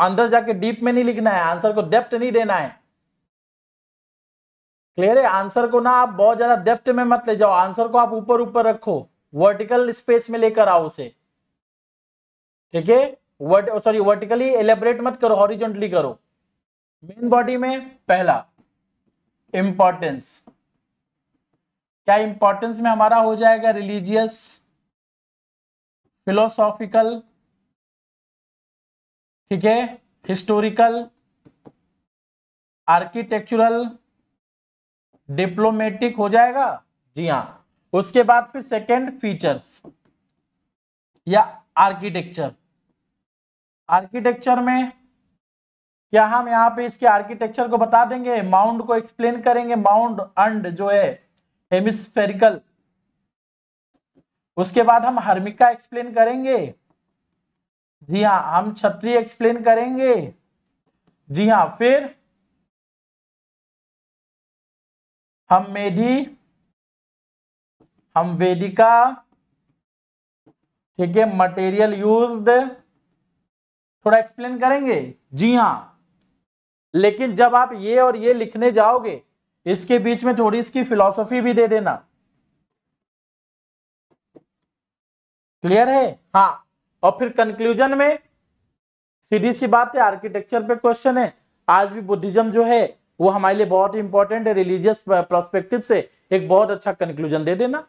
अंदर जाके डीप में नहीं लिखना है आंसर को डेप्थ नहीं देना है क्लियर है आंसर को ना आप बहुत ज्यादा डेप्थ में मत ले जाओ आंसर को आप ऊपर ऊपर रखो वर्टिकल स्पेस में लेकर आओ उसे ठीक है वर्ट सॉरी वर्टिकली एलेबरेट मत करो हॉरिजेंटली करो मेन बॉडी में पहला इंपॉर्टेंस क्या इंपॉर्टेंस में हमारा हो जाएगा रिलीजियस फिलोसॉफिकल ठीक है हिस्टोरिकल आर्किटेक्चुरल डिप्लोमेटिक हो जाएगा जी हाँ उसके बाद फिर सेकेंड फीचर्स या आर्किटेक्चर आर्किटेक्चर में क्या हम यहाँ पे इसके आर्किटेक्चर को बता देंगे माउंट को एक्सप्लेन करेंगे माउंट अंड जो है हेमिस्फेरिकल उसके बाद हम हर्मिका एक्सप्लेन करेंगे जी हाँ हम छत्री एक्सप्लेन करेंगे जी हाँ फिर हम मेडी हम वेदिका ठीक है मटेरियल यूज्ड थोड़ा एक्सप्लेन करेंगे जी हाँ लेकिन जब आप ये और ये लिखने जाओगे इसके बीच में थोड़ी इसकी फिलॉसफी भी दे देना क्लियर है हाँ और फिर कंक्लूजन में सीधी सी बात है आर्किटेक्चर पे क्वेश्चन है आज भी बुद्धिज्म जो है वो हमारे लिए बहुत इंपॉर्टेंट है रिलीजियस प्रोस्पेक्टिव से एक बहुत अच्छा कंक्लूजन दे देना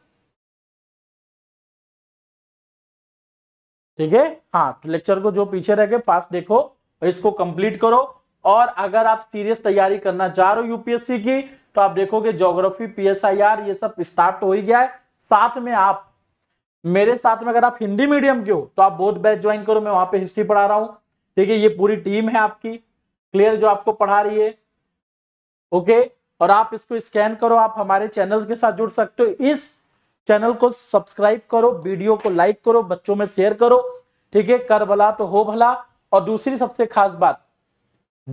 ठीक है हाँ तो लेक्चर को जो पीछे रह गए पास देखो इसको कंप्लीट करो और अगर आप सीरियस तैयारी करना चाह रहे हो यूपीएससी की तो आप देखोगे ज्योग्राफी पीएसआईआर ये सब स्टार्ट हो ही गया है साथ में आप मेरे साथ में अगर आप हिंदी मीडियम के हो तो आप बहुत बैच ज्वाइन करो मैं वहां पे हिस्ट्री पढ़ा रहा हूं ठीक है ये पूरी टीम है आपकी क्लियर जो आपको पढ़ा रही है ओके और आप इसको स्कैन करो आप हमारे चैनल के साथ जुड़ सकते हो इस चैनल को सब्सक्राइब करो वीडियो को लाइक करो बच्चों में शेयर करो ठीक है कर भला तो हो भला और दूसरी सबसे खास बात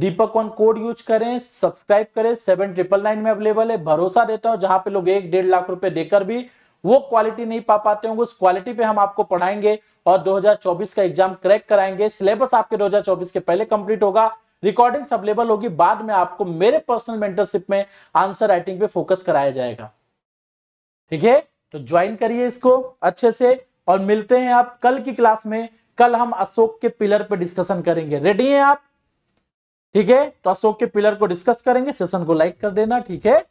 दीपक वन कोड यूज करें सब्सक्राइब करें सेवन ट्रिपल नाइन में अवेलेबल है भरोसा देता हूं जहां पे लोग एक डेढ़ लाख रुपए देकर भी वो क्वालिटी नहीं पा पाते होंगे उस क्वालिटी पे हम आपको पढ़ाएंगे और 2024 का एग्जाम क्रैक कराएंगे सिलेबस आपके 2024 के पहले कंप्लीट होगा रिकॉर्डिंग अवेलेबल होगी बाद में आपको मेरे पर्सनल मेंटरशिप में आंसर राइटिंग पे फोकस कराया जाएगा ठीक है तो ज्वाइन करिए इसको अच्छे से और मिलते हैं आप कल की क्लास में कल हम अशोक के पिलर पर डिस्कशन करेंगे रेडी है आप ठीक है तो अशोक के पिलर को डिस्कस करेंगे सेशन को लाइक कर देना ठीक है